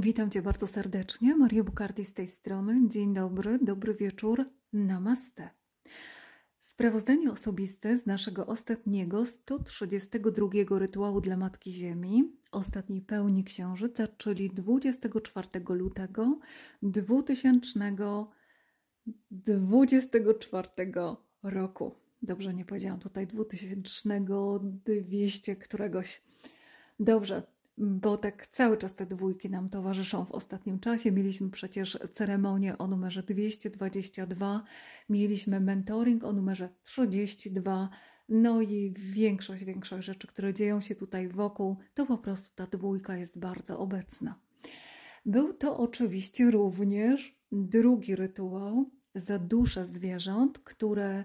Witam Cię bardzo serdecznie, Maria Bukardi z tej strony. Dzień dobry, dobry wieczór, namaste. Sprawozdanie osobiste z naszego ostatniego, 132 rytuału dla Matki Ziemi, ostatniej pełni Księżyca, czyli 24 lutego 2024 roku. Dobrze, nie powiedziałam tutaj 2200 któregoś. Dobrze, bo tak cały czas te dwójki nam towarzyszą w ostatnim czasie. Mieliśmy przecież ceremonię o numerze 222, mieliśmy mentoring o numerze 32, no i większość, większość rzeczy, które dzieją się tutaj wokół, to po prostu ta dwójka jest bardzo obecna. Był to oczywiście również drugi rytuał za dusze zwierząt, które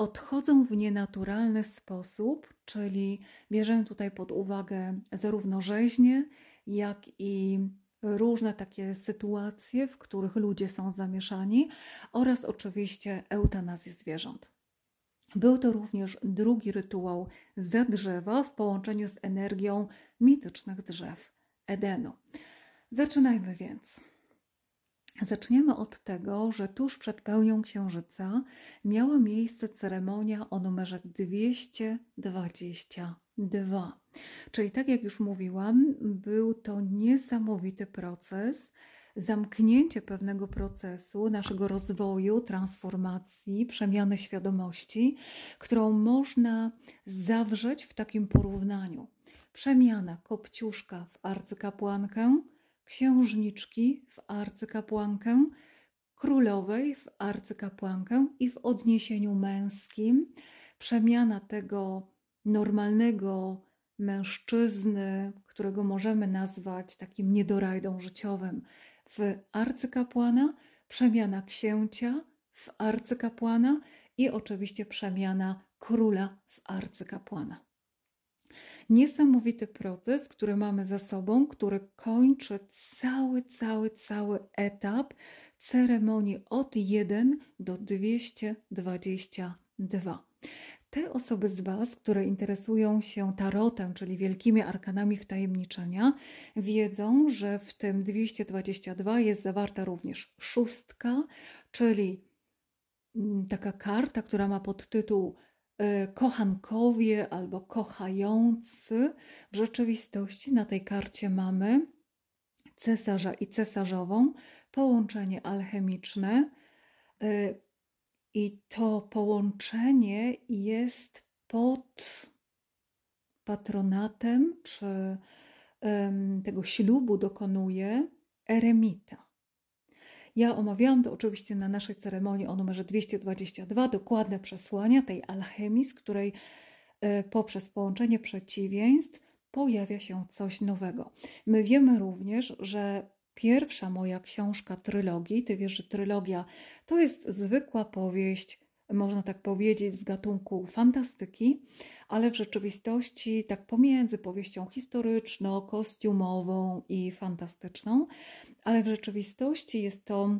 odchodzą w nienaturalny sposób, czyli bierzemy tutaj pod uwagę zarówno rzeźnie, jak i różne takie sytuacje, w których ludzie są zamieszani, oraz oczywiście eutanazję zwierząt. Był to również drugi rytuał za drzewa w połączeniu z energią mitycznych drzew Edenu. Zaczynajmy więc. Zaczniemy od tego, że tuż przed pełnią księżyca miała miejsce ceremonia o numerze 222. Czyli, tak jak już mówiłam, był to niesamowity proces, zamknięcie pewnego procesu, naszego rozwoju, transformacji, przemiany świadomości, którą można zawrzeć w takim porównaniu. Przemiana kopciuszka w arcykapłankę księżniczki w arcykapłankę, królowej w arcykapłankę i w odniesieniu męskim przemiana tego normalnego mężczyzny, którego możemy nazwać takim niedorajdą życiowym, w arcykapłana, przemiana księcia w arcykapłana i oczywiście przemiana króla w arcykapłana. Niesamowity proces, który mamy za sobą, który kończy cały, cały, cały etap ceremonii od 1 do 222. Te osoby z Was, które interesują się tarotem, czyli wielkimi arkanami wtajemniczenia, wiedzą, że w tym 222 jest zawarta również szóstka, czyli mm, taka karta, która ma podtytuł E, kochankowie albo kochający. W rzeczywistości na tej karcie mamy cesarza i cesarzową, połączenie alchemiczne. E, I to połączenie jest pod patronatem, czy tego ślubu dokonuje eremita. Ja omawiałam to oczywiście na naszej ceremonii o numerze 222, dokładne przesłania tej alchemii, z której e, poprzez połączenie przeciwieństw pojawia się coś nowego. My wiemy również, że pierwsza moja książka trylogii, ty wiesz, że trylogia to jest zwykła powieść, można tak powiedzieć, z gatunku fantastyki, ale w rzeczywistości tak pomiędzy powieścią historyczną, kostiumową i fantastyczną, ale w rzeczywistości jest to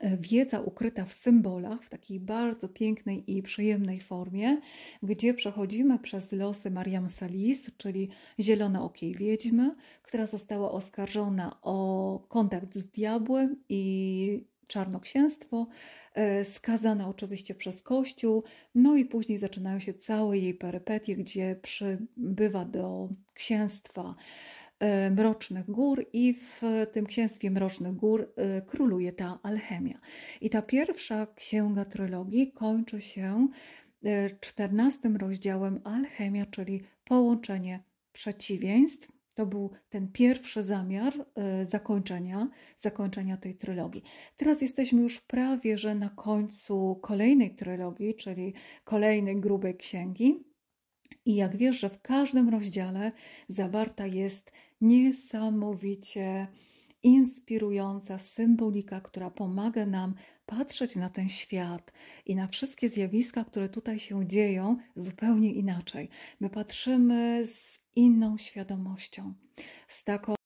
e, wiedza ukryta w symbolach, w takiej bardzo pięknej i przyjemnej formie, gdzie przechodzimy przez losy Mariam Salis, czyli zielonookiej wiedźmy, która została oskarżona o kontakt z diabłem i czarnoksięstwo, e, skazana oczywiście przez Kościół, no i później zaczynają się całe jej perypetie, gdzie przybywa do księstwa e, Mrocznych Gór i w tym księstwie Mrocznych Gór e, króluje ta alchemia. I ta pierwsza księga trylogii kończy się czternastym rozdziałem alchemia, czyli połączenie przeciwieństw, to był ten pierwszy zamiar e, zakończenia, zakończenia tej trylogii. Teraz jesteśmy już prawie, że na końcu kolejnej trylogii, czyli kolejnej grubej księgi. I jak wiesz, że w każdym rozdziale zawarta jest niesamowicie inspirująca symbolika, która pomaga nam patrzeć na ten świat i na wszystkie zjawiska, które tutaj się dzieją, zupełnie inaczej. My patrzymy z inną świadomością, z taką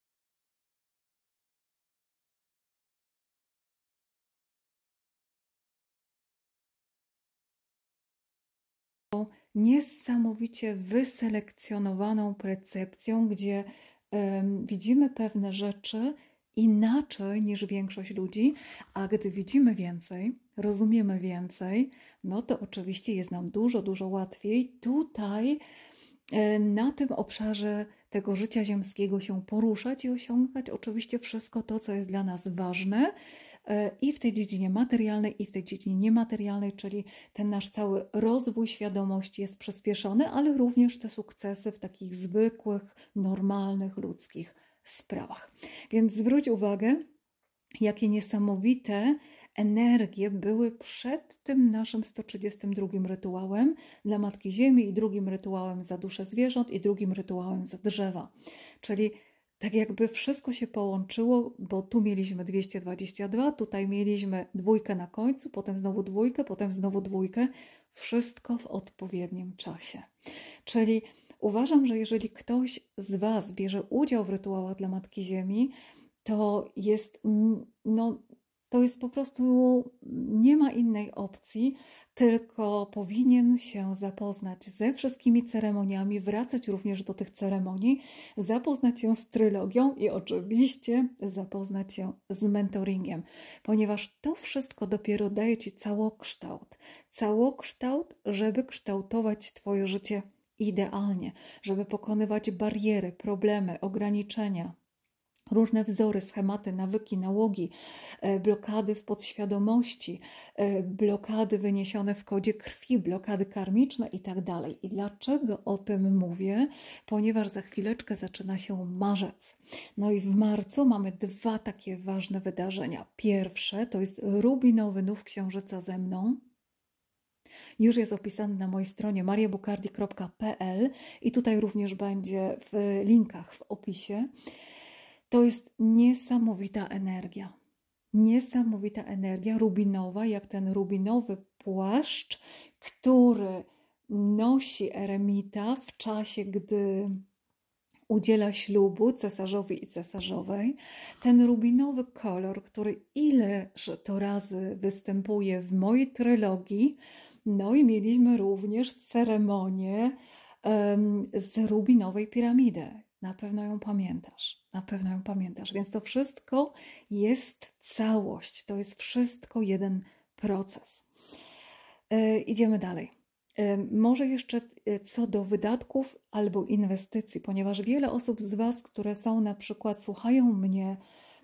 niesamowicie wyselekcjonowaną percepcją, gdzie widzimy pewne rzeczy inaczej niż większość ludzi, a gdy widzimy więcej, rozumiemy więcej, no to oczywiście jest nam dużo, dużo łatwiej tutaj E, na tym obszarze tego życia ziemskiego się poruszać i osiągać oczywiście wszystko to, co jest dla nas ważne e, i w tej dziedzinie materialnej, i w tej dziedzinie niematerialnej, czyli ten nasz cały rozwój świadomości jest przyspieszony, ale również te sukcesy w takich zwykłych, normalnych, ludzkich sprawach. Więc zwróć uwagę, jakie niesamowite energie były przed tym naszym 132 rytuałem dla Matki Ziemi i drugim rytuałem za dusze zwierząt i drugim rytuałem za drzewa. Czyli tak jakby wszystko się połączyło, bo tu mieliśmy 222, tutaj mieliśmy dwójkę na końcu, potem znowu dwójkę, potem znowu dwójkę. Wszystko w odpowiednim czasie. Czyli uważam, że jeżeli ktoś z Was bierze udział w rytuałach dla Matki Ziemi, to jest no, to jest po prostu, nie ma innej opcji, tylko powinien się zapoznać ze wszystkimi ceremoniami, wracać również do tych ceremonii, zapoznać się z trylogią i oczywiście zapoznać się z mentoringiem, ponieważ to wszystko dopiero daje Ci całokształt. Całokształt, żeby kształtować Twoje życie idealnie, żeby pokonywać bariery, problemy, ograniczenia, różne wzory, schematy, nawyki, nałogi, e, blokady w podświadomości, e, blokady wyniesione w kodzie krwi, blokady karmiczne itd. Tak I dlaczego o tym mówię? Ponieważ za chwileczkę zaczyna się marzec. No i w marcu mamy dwa takie ważne wydarzenia. Pierwsze to jest Rubinowy Nów Księżyca ze mną, już jest opisany na mojej stronie mariabukardi.pl i tutaj również będzie w linkach w opisie. To jest niesamowita energia. Niesamowita energia rubinowa, jak ten rubinowy płaszcz, który nosi eremita w czasie, gdy udziela ślubu cesarzowi i cesarzowej, ten rubinowy kolor, który ileż to razy występuje w mojej trylogii, no i mieliśmy również ceremonię um, z rubinowej piramidy na pewno ją pamiętasz, na pewno ją pamiętasz. Więc to wszystko jest całość, to jest wszystko jeden proces. Yy, idziemy dalej. E, może jeszcze e, co do wydatków albo inwestycji, ponieważ wiele osób z Was, które są na przykład, słuchają mnie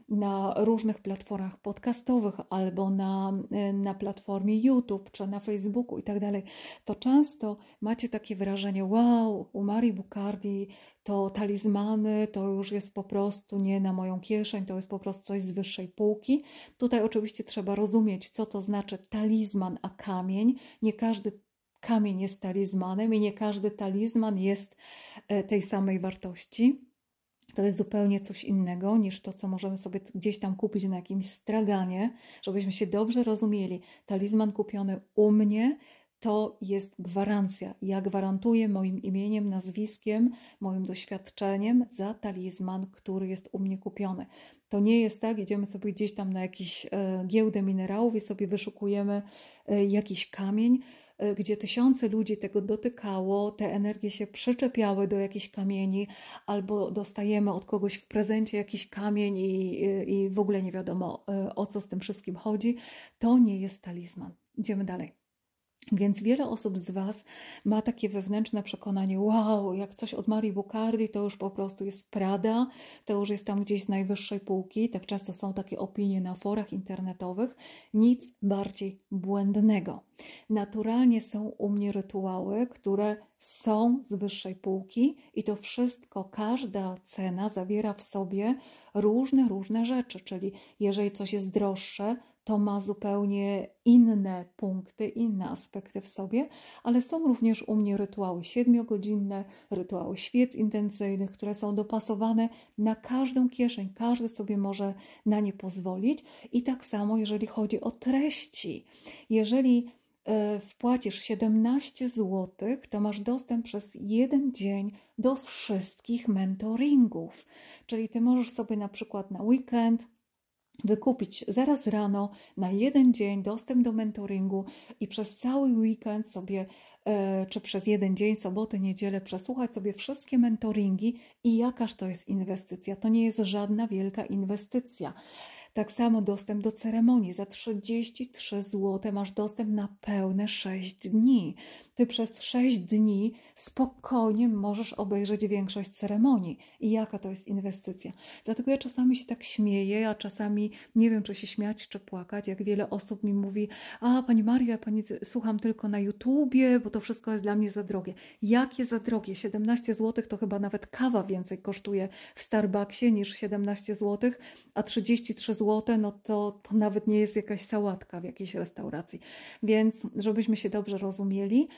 na różnych platformach podcastowych albo na, e, na platformie YouTube czy na Facebooku i tak dalej, to często macie takie wrażenie: wow, u Marii Bukardi to talizmany, to już jest po prostu nie na moją kieszeń, to jest po prostu coś z wyższej półki. Tutaj oczywiście trzeba rozumieć, co to znaczy talizman, a kamień. Nie każdy kamień jest talizmanem i nie każdy talizman jest e, tej samej wartości to jest zupełnie coś innego niż to, co możemy sobie gdzieś tam kupić na jakimś straganie, żebyśmy się dobrze rozumieli. Talizman kupiony u mnie to jest gwarancja. Ja gwarantuję moim imieniem, nazwiskiem, moim doświadczeniem za talizman, który jest u mnie kupiony. To nie jest tak, jedziemy sobie gdzieś tam na jakieś e, giełdę minerałów i sobie wyszukujemy e, jakiś kamień Y, gdzie tysiące ludzi tego dotykało, te energie się przyczepiały do jakichś kamieni, albo dostajemy od kogoś w prezencie jakiś kamień i, y, i w ogóle nie wiadomo y, o co z tym wszystkim chodzi, to nie jest talizman. Idziemy dalej. Więc wiele osób z Was ma takie wewnętrzne przekonanie: wow, jak coś od Marii Bukardi, to już po prostu jest Prada, to już jest tam gdzieś z najwyższej półki. Tak często są takie opinie na forach internetowych. Nic bardziej błędnego. Naturalnie są u mnie rytuały, które są z wyższej półki i to wszystko, każda cena zawiera w sobie różne, różne rzeczy, czyli jeżeli coś jest droższe, to ma zupełnie inne punkty, inne aspekty w sobie, ale są również u mnie rytuały siedmiogodzinne, rytuały świec intencyjnych, które są dopasowane na każdą kieszeń, każdy sobie może na nie pozwolić. I tak samo, jeżeli chodzi o treści. Jeżeli e, wpłacisz 17 zł, to masz dostęp przez jeden dzień do wszystkich mentoringów. Czyli ty możesz sobie na przykład na weekend wykupić zaraz rano na jeden dzień dostęp do mentoringu i przez cały weekend sobie, e, czy przez jeden dzień, sobotę, niedzielę, przesłuchać sobie wszystkie mentoringi i jakaż to jest inwestycja. To nie jest żadna wielka inwestycja. Tak samo dostęp do ceremonii. Za 33 zł masz dostęp na pełne 6 dni. Ty przez 6 dni spokojnie możesz obejrzeć większość ceremonii. I jaka to jest inwestycja? Dlatego ja czasami się tak śmieję, a czasami nie wiem, czy się śmiać, czy płakać. Jak wiele osób mi mówi: A, pani Maria, pani y, słucham tylko na YouTubie, bo to wszystko jest dla mnie za drogie. Jakie za drogie? 17 zł to chyba nawet kawa więcej kosztuje w Starbucksie niż 17 zł, a 33 zł zł, no to, to nawet nie jest jakaś sałatka w jakiejś restauracji. Więc, żebyśmy się dobrze rozumieli,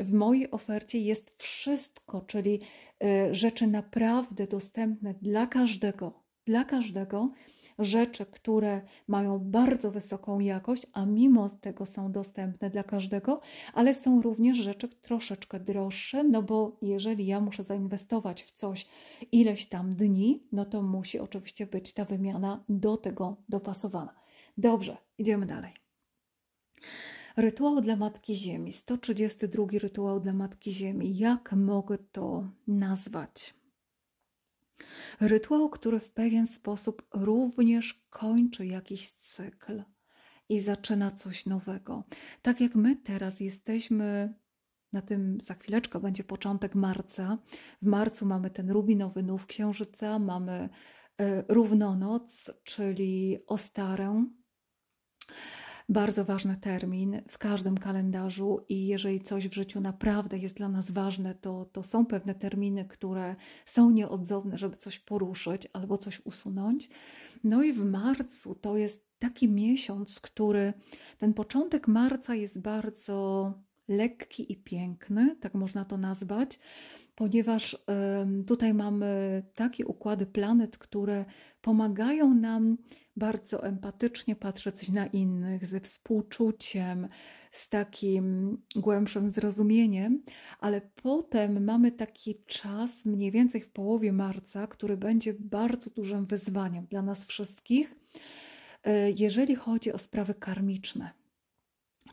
w mojej ofercie jest wszystko, czyli e, rzeczy naprawdę dostępne dla każdego, dla każdego rzeczy, które mają bardzo wysoką jakość, a mimo tego są dostępne dla każdego, ale są również rzeczy troszeczkę droższe, no bo jeżeli ja muszę zainwestować w coś ileś tam dni, no to musi oczywiście być ta wymiana do tego dopasowana. Dobrze, idziemy dalej. Rytuał dla Matki Ziemi, 132 rytuał dla Matki Ziemi. Jak mogę to nazwać? Rytuał, który w pewien sposób również kończy jakiś cykl i zaczyna coś nowego. Tak jak my teraz jesteśmy na tym za chwileczkę będzie początek marca. W marcu mamy ten rubinowy nów księżyca, mamy y, równonoc, czyli ostarę bardzo ważny termin w każdym kalendarzu i jeżeli coś w życiu naprawdę jest dla nas ważne, to, to są pewne terminy, które są nieodzowne, żeby coś poruszyć albo coś usunąć. No i w marcu to jest taki miesiąc, który ten początek marca jest bardzo lekki i piękny, tak można to nazwać ponieważ tutaj mamy takie układy planet, które pomagają nam bardzo empatycznie patrzeć na innych, ze współczuciem, z takim głębszym zrozumieniem, ale potem mamy taki czas mniej więcej w połowie marca, który będzie bardzo dużym wyzwaniem dla nas wszystkich, e, jeżeli chodzi o sprawy karmiczne.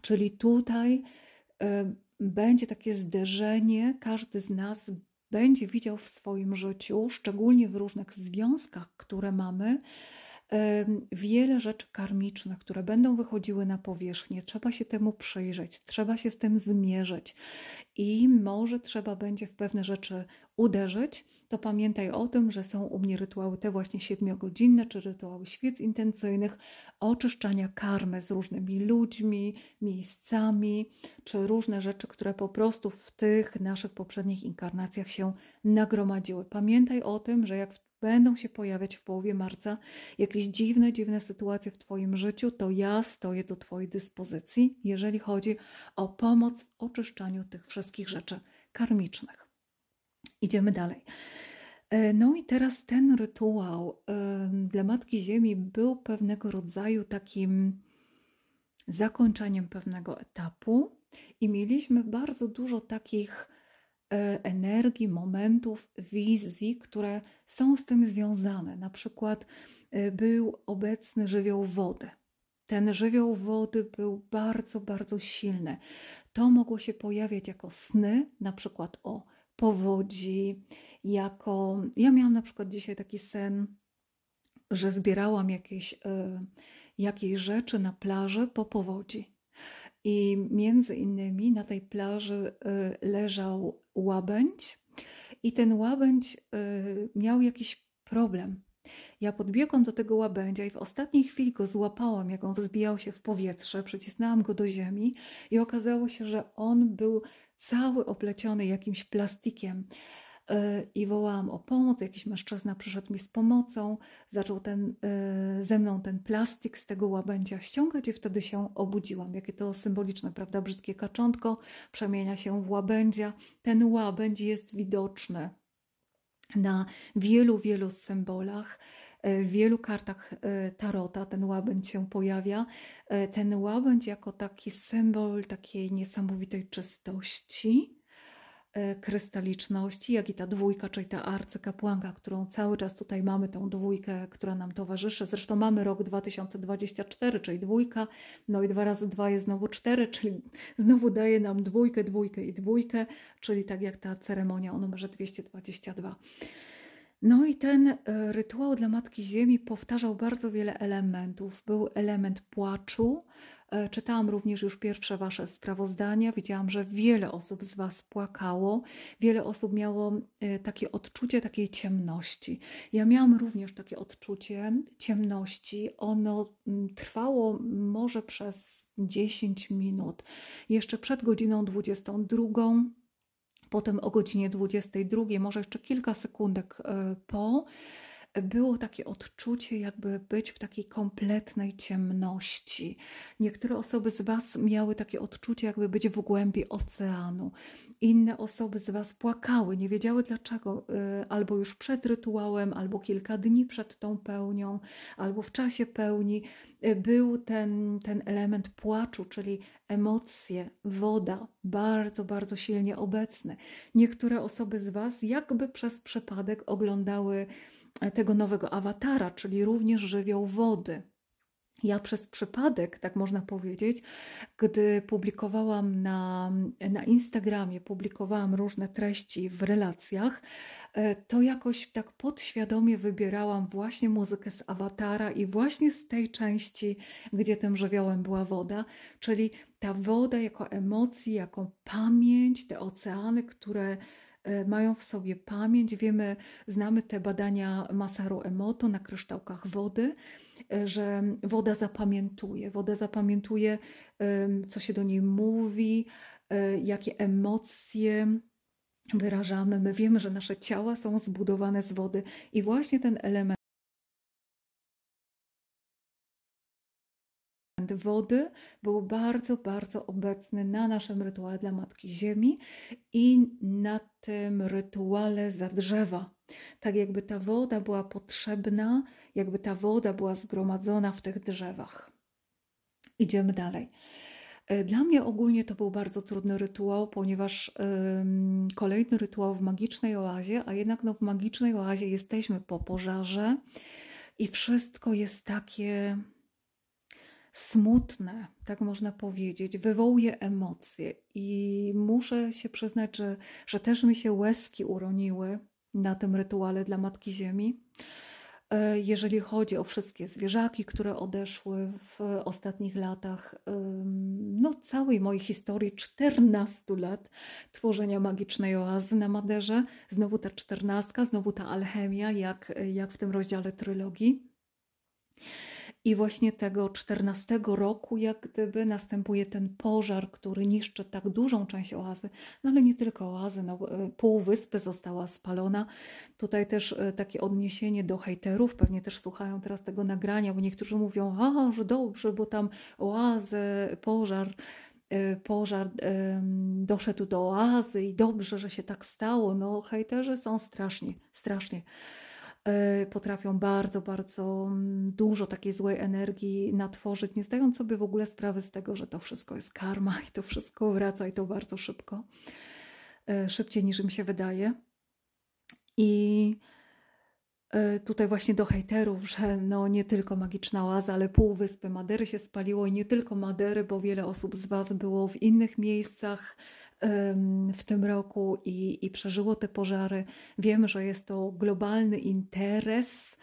Czyli tutaj e, będzie takie zderzenie, każdy z nas będzie widział w swoim życiu, szczególnie w różnych związkach, które mamy, wiele rzeczy karmicznych, które będą wychodziły na powierzchnię. Trzeba się temu przyjrzeć, trzeba się z tym zmierzyć i może trzeba będzie w pewne rzeczy uderzyć, to pamiętaj o tym, że są u mnie rytuały te właśnie siedmiogodzinne, czy rytuały świec intencyjnych, oczyszczania karmy z różnymi ludźmi, miejscami, czy różne rzeczy, które po prostu w tych naszych poprzednich inkarnacjach się nagromadziły. Pamiętaj o tym, że jak będą się pojawiać w połowie marca jakieś dziwne, dziwne sytuacje w Twoim życiu, to ja stoję do Twojej dyspozycji, jeżeli chodzi o pomoc w oczyszczaniu tych wszystkich rzeczy karmicznych. Idziemy dalej. E, no i teraz ten rytuał e, dla Matki Ziemi był pewnego rodzaju takim zakończeniem pewnego etapu i mieliśmy bardzo dużo takich e, energii, momentów, wizji, które są z tym związane. Na przykład był obecny żywioł wody. Ten żywioł wody był bardzo, bardzo silny. To mogło się pojawiać jako sny, na przykład o powodzi, jako. Ja miałam na przykład dzisiaj taki sen, że zbierałam jakieś, y, jakieś rzeczy na plaży po powodzi. I między innymi na tej plaży y, leżał łabędź, i ten łabędź y, miał jakiś problem. Ja podbiegłam do tego łabędzia i w ostatniej chwili go złapałam, jak on wzbijał się w powietrze, przycisnęłam go do ziemi i okazało się, że on był cały opleciony jakimś plastikiem. E, I wołałam o pomoc. Jakiś mężczyzna przyszedł mi z pomocą, zaczął ten, e, ze mną ten plastik z tego łabędzia ściągać, i wtedy się obudziłam. Jakie to symboliczne, prawda? Brzydkie kaczątko przemienia się w łabędzia. Ten łabędź jest widoczny na wielu, wielu symbolach, e, w wielu kartach e, tarota ten łabędź się pojawia. E, ten łabędź jako taki symbol takiej niesamowitej czystości, E, krystaliczności, jak i ta dwójka, czyli ta arcykapłanka, którą cały czas tutaj mamy, tą dwójkę, która nam towarzyszy. Zresztą mamy rok 2024, czyli dwójka, no i dwa razy dwa jest znowu cztery, czyli znowu daje nam dwójkę, dwójkę i dwójkę, czyli tak jak ta ceremonia o numerze 222. No i ten e, rytuał dla Matki Ziemi powtarzał bardzo wiele elementów. Był element płaczu, E, czytałam również już pierwsze Wasze sprawozdania. Widziałam, że wiele osób z Was płakało, wiele osób miało e, takie odczucie takiej ciemności. Ja miałam również takie odczucie ciemności. Ono mm, trwało może przez 10 minut. Jeszcze przed godziną 22 potem o godzinie 22, może jeszcze kilka sekundek e, po było takie odczucie, jakby być w takiej kompletnej ciemności. Niektóre osoby z Was miały takie odczucie, jakby być w głębi oceanu. Inne osoby z Was płakały, nie wiedziały dlaczego, y, albo już przed rytuałem, albo kilka dni przed tą pełnią, albo w czasie pełni. Y, był ten, ten element płaczu, czyli emocje, woda, bardzo, bardzo silnie obecne. Niektóre osoby z Was jakby przez przypadek oglądały tego nowego awatara, czyli również żywioł wody. Ja przez przypadek, tak można powiedzieć, gdy publikowałam na, na Instagramie, publikowałam różne treści w relacjach, e, to jakoś tak podświadomie wybierałam właśnie muzykę z awatara i właśnie z tej części, gdzie tym żywiołem była woda, czyli ta woda jako emocji, jako pamięć, te oceany, które E, mają w sobie pamięć. Wiemy, znamy te badania Masaru Emoto na kryształkach wody, e, że woda zapamiętuje. Woda zapamiętuje, co się do niej mówi, e, jakie emocje wyrażamy. My wiemy, że nasze ciała są zbudowane z wody i właśnie ten element element wody był bardzo, bardzo obecny na naszym rytuale dla Matki Ziemi i na tym rytuale za drzewa. Tak jakby ta woda była potrzebna, jakby ta woda była zgromadzona w tych drzewach. Idziemy dalej. E, dla mnie ogólnie to był bardzo trudny rytuał, ponieważ ym, kolejny rytuał w magicznej oazie, a jednak no, w magicznej oazie jesteśmy po pożarze i wszystko jest takie smutne, tak można powiedzieć, wywołuje emocje i muszę się przyznać, że, że też mi się łezki uroniły na tym rytuale dla Matki Ziemi. E, jeżeli chodzi o wszystkie zwierzaki, które odeszły w ostatnich latach, no całej mojej historii 14 lat tworzenia magicznej oazy na Maderze, znowu ta czternastka, znowu ta alchemia, jak, jak w tym rozdziale trylogii. I właśnie tego 14 roku, jak gdyby następuje ten pożar, który niszczy tak dużą część oazy, no ale nie tylko oazy, no, e, wyspy została spalona. Tutaj też e, takie odniesienie do hejterów, pewnie też słuchają teraz tego nagrania, bo niektórzy mówią, a, że dobrze, bo tam oazę, pożar e, pożar um, doszedł do oazy i dobrze, że się tak stało. No, hejterzy są strasznie, strasznie E, potrafią bardzo, bardzo mm, dużo takiej złej energii natworzyć, nie zdając sobie w ogóle sprawy z tego, że to wszystko jest karma i to wszystko wraca i to bardzo szybko, e, szybciej niż im się wydaje. I e, tutaj właśnie do hejterów, że no nie tylko magiczna oaza, ale pół wyspy Madery się spaliło i nie tylko Madery, bo wiele osób z Was było w innych miejscach w tym roku i, i przeżyło te pożary. Wiem, że jest to globalny interes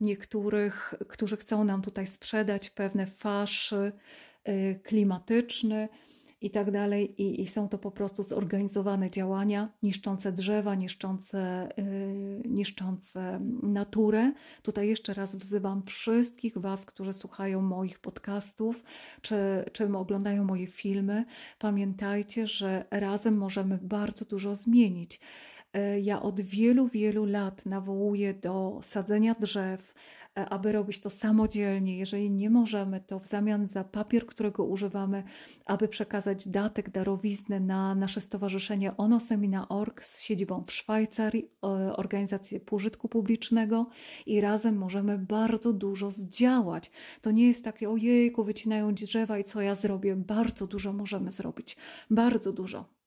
niektórych, którzy chcą nam tutaj sprzedać pewne faszy y, klimatyczne i tak dalej. I, I są to po prostu zorganizowane działania niszczące drzewa, niszczące, yy, niszczące naturę. Tutaj jeszcze raz wzywam wszystkich Was, którzy słuchają moich podcastów czy, czy oglądają moje filmy. Pamiętajcie, że razem możemy bardzo dużo zmienić. Y, ja od wielu, wielu lat nawołuję do sadzenia drzew, E, aby robić to samodzielnie. Jeżeli nie możemy, to w zamian za papier, którego używamy, aby przekazać datek darowiznę na nasze stowarzyszenie Onosemina.org z siedzibą w Szwajcarii, organizację pożytku publicznego i razem możemy bardzo dużo zdziałać. To nie jest takie, ojejku, wycinają drzewa i co ja zrobię. Bardzo dużo możemy zrobić. Bardzo dużo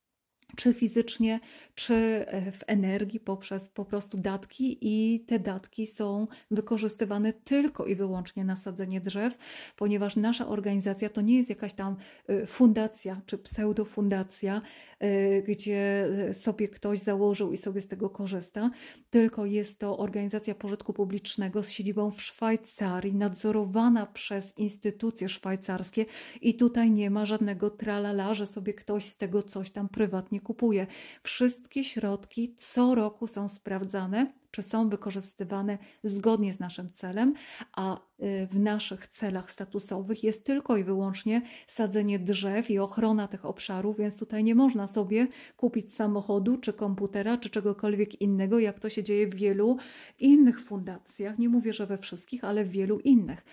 czy fizycznie, czy e, w energii poprzez po prostu datki i te datki są wykorzystywane tylko i wyłącznie na sadzenie drzew, ponieważ nasza organizacja to nie jest jakaś tam e, fundacja czy pseudofundacja, e, gdzie sobie ktoś założył i sobie z tego korzysta, tylko jest to organizacja pożytku publicznego z siedzibą w Szwajcarii, nadzorowana przez instytucje szwajcarskie i tutaj nie ma żadnego tralala, że sobie ktoś z tego coś tam prywatnie kupuje. Wszystkie środki co roku są sprawdzane, czy są wykorzystywane zgodnie z naszym celem, a y, w naszych celach statusowych jest tylko i wyłącznie sadzenie drzew i ochrona tych obszarów, więc tutaj nie można sobie kupić samochodu, czy komputera, czy czegokolwiek innego, jak to się dzieje w wielu innych fundacjach. Nie mówię, że we wszystkich, ale w wielu innych.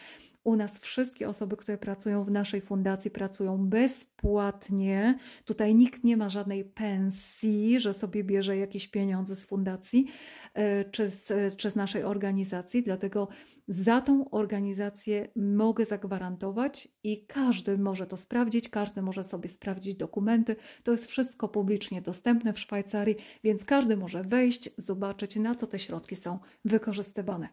U nas wszystkie osoby, które pracują w naszej fundacji, pracują bezpłatnie. Tutaj nikt nie ma żadnej pensji, że sobie bierze jakieś pieniądze z fundacji e, czy z, e, czy z naszej organizacji. Dlatego za tą organizację mogę zagwarantować i każdy może to sprawdzić, każdy może sobie sprawdzić dokumenty. To jest wszystko publicznie dostępne w Szwajcarii, więc każdy może wejść, zobaczyć, na co te środki są wykorzystywane.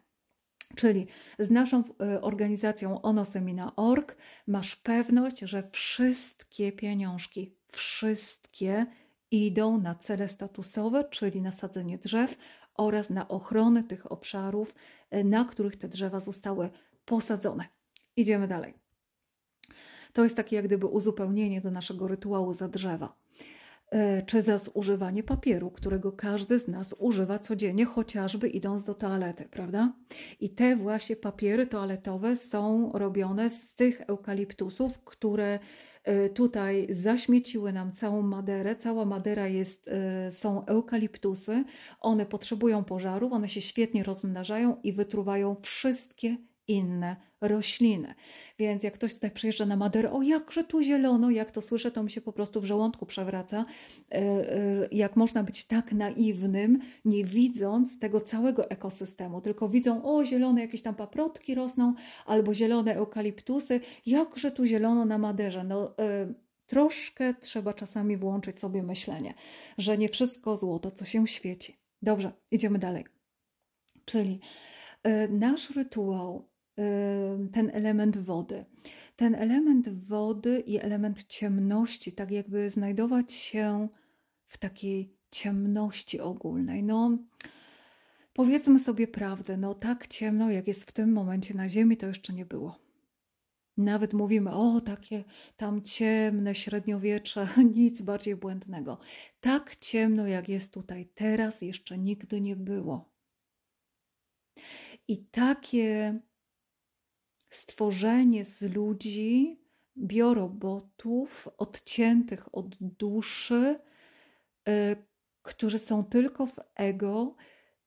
Czyli z naszą e, organizacją onosemina.org masz pewność, że wszystkie pieniążki, wszystkie idą na cele statusowe, czyli na sadzenie drzew oraz na ochronę tych obszarów, e, na których te drzewa zostały posadzone. Idziemy dalej. To jest takie jak gdyby uzupełnienie do naszego rytuału za drzewa. E, czy za zużywanie papieru, którego każdy z nas używa codziennie, chociażby idąc do toalety, prawda? I te właśnie papiery toaletowe są robione z tych eukaliptusów, które e, tutaj zaśmieciły nam całą maderę. Cała madera jest, e, są eukaliptusy. One potrzebują pożarów, one się świetnie rozmnażają i wytruwają wszystkie inne rośliny. Więc jak ktoś tutaj przyjeżdża na Maderę, o jakże tu zielono, jak to słyszę, to mi się po prostu w żołądku przewraca. E, e, jak można być tak naiwnym, nie widząc tego całego ekosystemu, tylko widzą, o zielone jakieś tam paprotki rosną, albo zielone eukaliptusy, jakże tu zielono na Maderze. No, e, troszkę trzeba czasami włączyć sobie myślenie, że nie wszystko złoto, co się świeci. Dobrze, idziemy dalej. Czyli nasz rytuał ten element wody. Ten element wody i element ciemności, tak jakby znajdować się w takiej ciemności ogólnej. No, powiedzmy sobie prawdę, no tak ciemno, jak jest w tym momencie na Ziemi, to jeszcze nie było. Nawet mówimy, o takie tam ciemne średniowiecze, nic bardziej błędnego. Tak ciemno, jak jest tutaj teraz, jeszcze nigdy nie było. I takie stworzenie z ludzi biorobotów odciętych od duszy, y, którzy są tylko w ego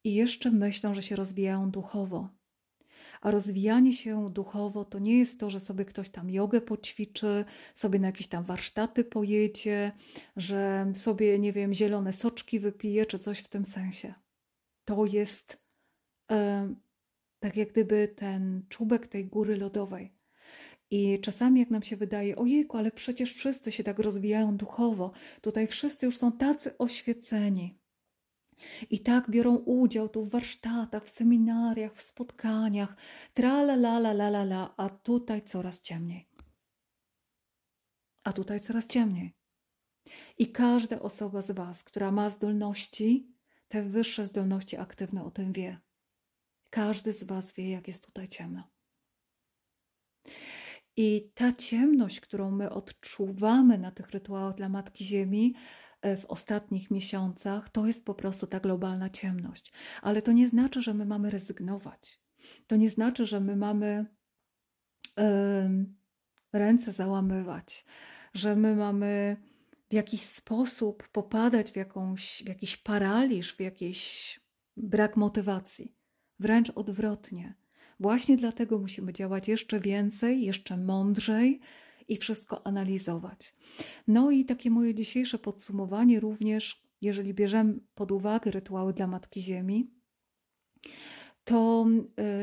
i jeszcze myślą, że się rozwijają duchowo. A rozwijanie się duchowo to nie jest to, że sobie ktoś tam jogę poćwiczy, sobie na jakieś tam warsztaty pojedzie, że sobie, nie wiem, zielone soczki wypije, czy coś w tym sensie. To jest y, tak jak gdyby ten czubek tej góry lodowej. I czasami, jak nam się wydaje, ojejku, ale przecież wszyscy się tak rozwijają duchowo, tutaj wszyscy już są tacy oświeceni. I tak biorą udział tu w warsztatach, w seminariach, w spotkaniach, tra la la la la la, la a tutaj coraz ciemniej. A tutaj coraz ciemniej. I każda osoba z Was, która ma zdolności, te wyższe zdolności aktywne o tym wie. Każdy z Was wie, jak jest tutaj ciemno. I ta ciemność, którą my odczuwamy na tych rytuałach dla Matki Ziemi e, w ostatnich miesiącach, to jest po prostu ta globalna ciemność. Ale to nie znaczy, że my mamy rezygnować. To nie znaczy, że my mamy yy, ręce załamywać, że my mamy w jakiś sposób popadać w, jakąś, w jakiś paraliż, w jakiś brak motywacji. Wręcz odwrotnie. Właśnie dlatego musimy działać jeszcze więcej, jeszcze mądrzej i wszystko analizować. No i takie moje dzisiejsze podsumowanie również, jeżeli bierzemy pod uwagę rytuały dla Matki Ziemi, to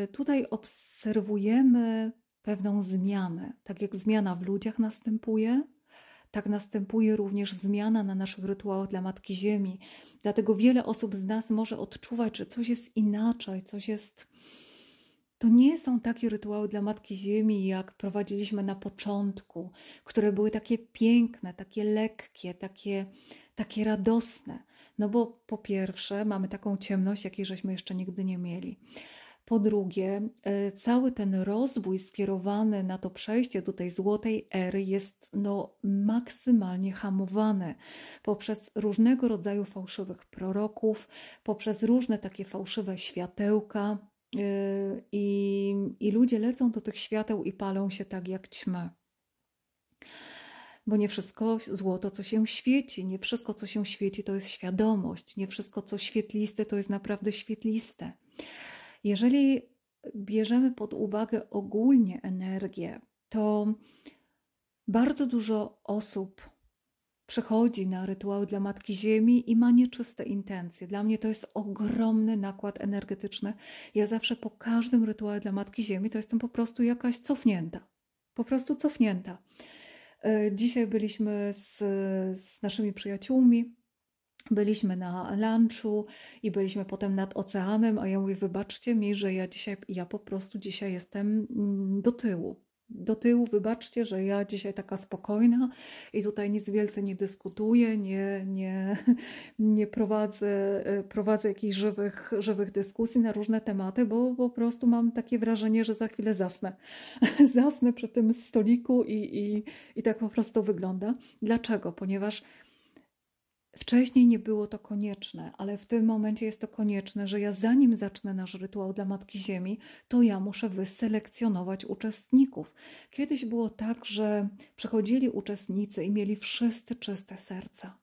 y, tutaj obserwujemy pewną zmianę. Tak jak zmiana w ludziach następuje, tak następuje również zmiana na naszych rytuałach dla Matki Ziemi. Dlatego wiele osób z nas może odczuwać, że coś jest inaczej, coś jest. To nie są takie rytuały dla Matki Ziemi, jak prowadziliśmy na początku, które były takie piękne, takie lekkie, takie, takie radosne. No bo po pierwsze, mamy taką ciemność, jakiej żeśmy jeszcze nigdy nie mieli. Po drugie, e, cały ten rozwój skierowany na to przejście do tej złotej ery jest no, maksymalnie hamowany poprzez różnego rodzaju fałszywych proroków, poprzez różne takie fałszywe światełka. E, I, I ludzie lecą do tych świateł i palą się tak jak ćmy bo nie wszystko złoto, co się świeci, nie wszystko, co się świeci, to jest świadomość, nie wszystko, co świetliste, to jest naprawdę świetliste. Jeżeli bierzemy pod uwagę ogólnie energię, to bardzo dużo osób przechodzi na rytuały dla Matki Ziemi i ma nieczyste intencje. Dla mnie to jest ogromny nakład energetyczny. Ja zawsze po każdym rytuale dla Matki Ziemi to jestem po prostu jakaś cofnięta. Po prostu cofnięta. E, dzisiaj byliśmy z, z naszymi przyjaciółmi byliśmy na lunchu i byliśmy potem nad oceanem, a ja mówię, wybaczcie mi, że ja dzisiaj, ja po prostu dzisiaj jestem mm, do tyłu. Do tyłu, wybaczcie, że ja dzisiaj taka spokojna i tutaj nic wielce nie dyskutuję, nie, nie, nie prowadzę, e, prowadzę jakichś żywych, żywych dyskusji na różne tematy, bo po prostu mam takie wrażenie, że za chwilę zasnę. zasnę przy tym stoliku i, i, i tak po prostu wygląda. Dlaczego? Ponieważ Wcześniej nie było to konieczne, ale w tym momencie jest to konieczne, że ja zanim zacznę nasz rytuał dla Matki Ziemi, to ja muszę wyselekcjonować uczestników. Kiedyś było tak, że przychodzili uczestnicy i mieli wszyscy czyste serca.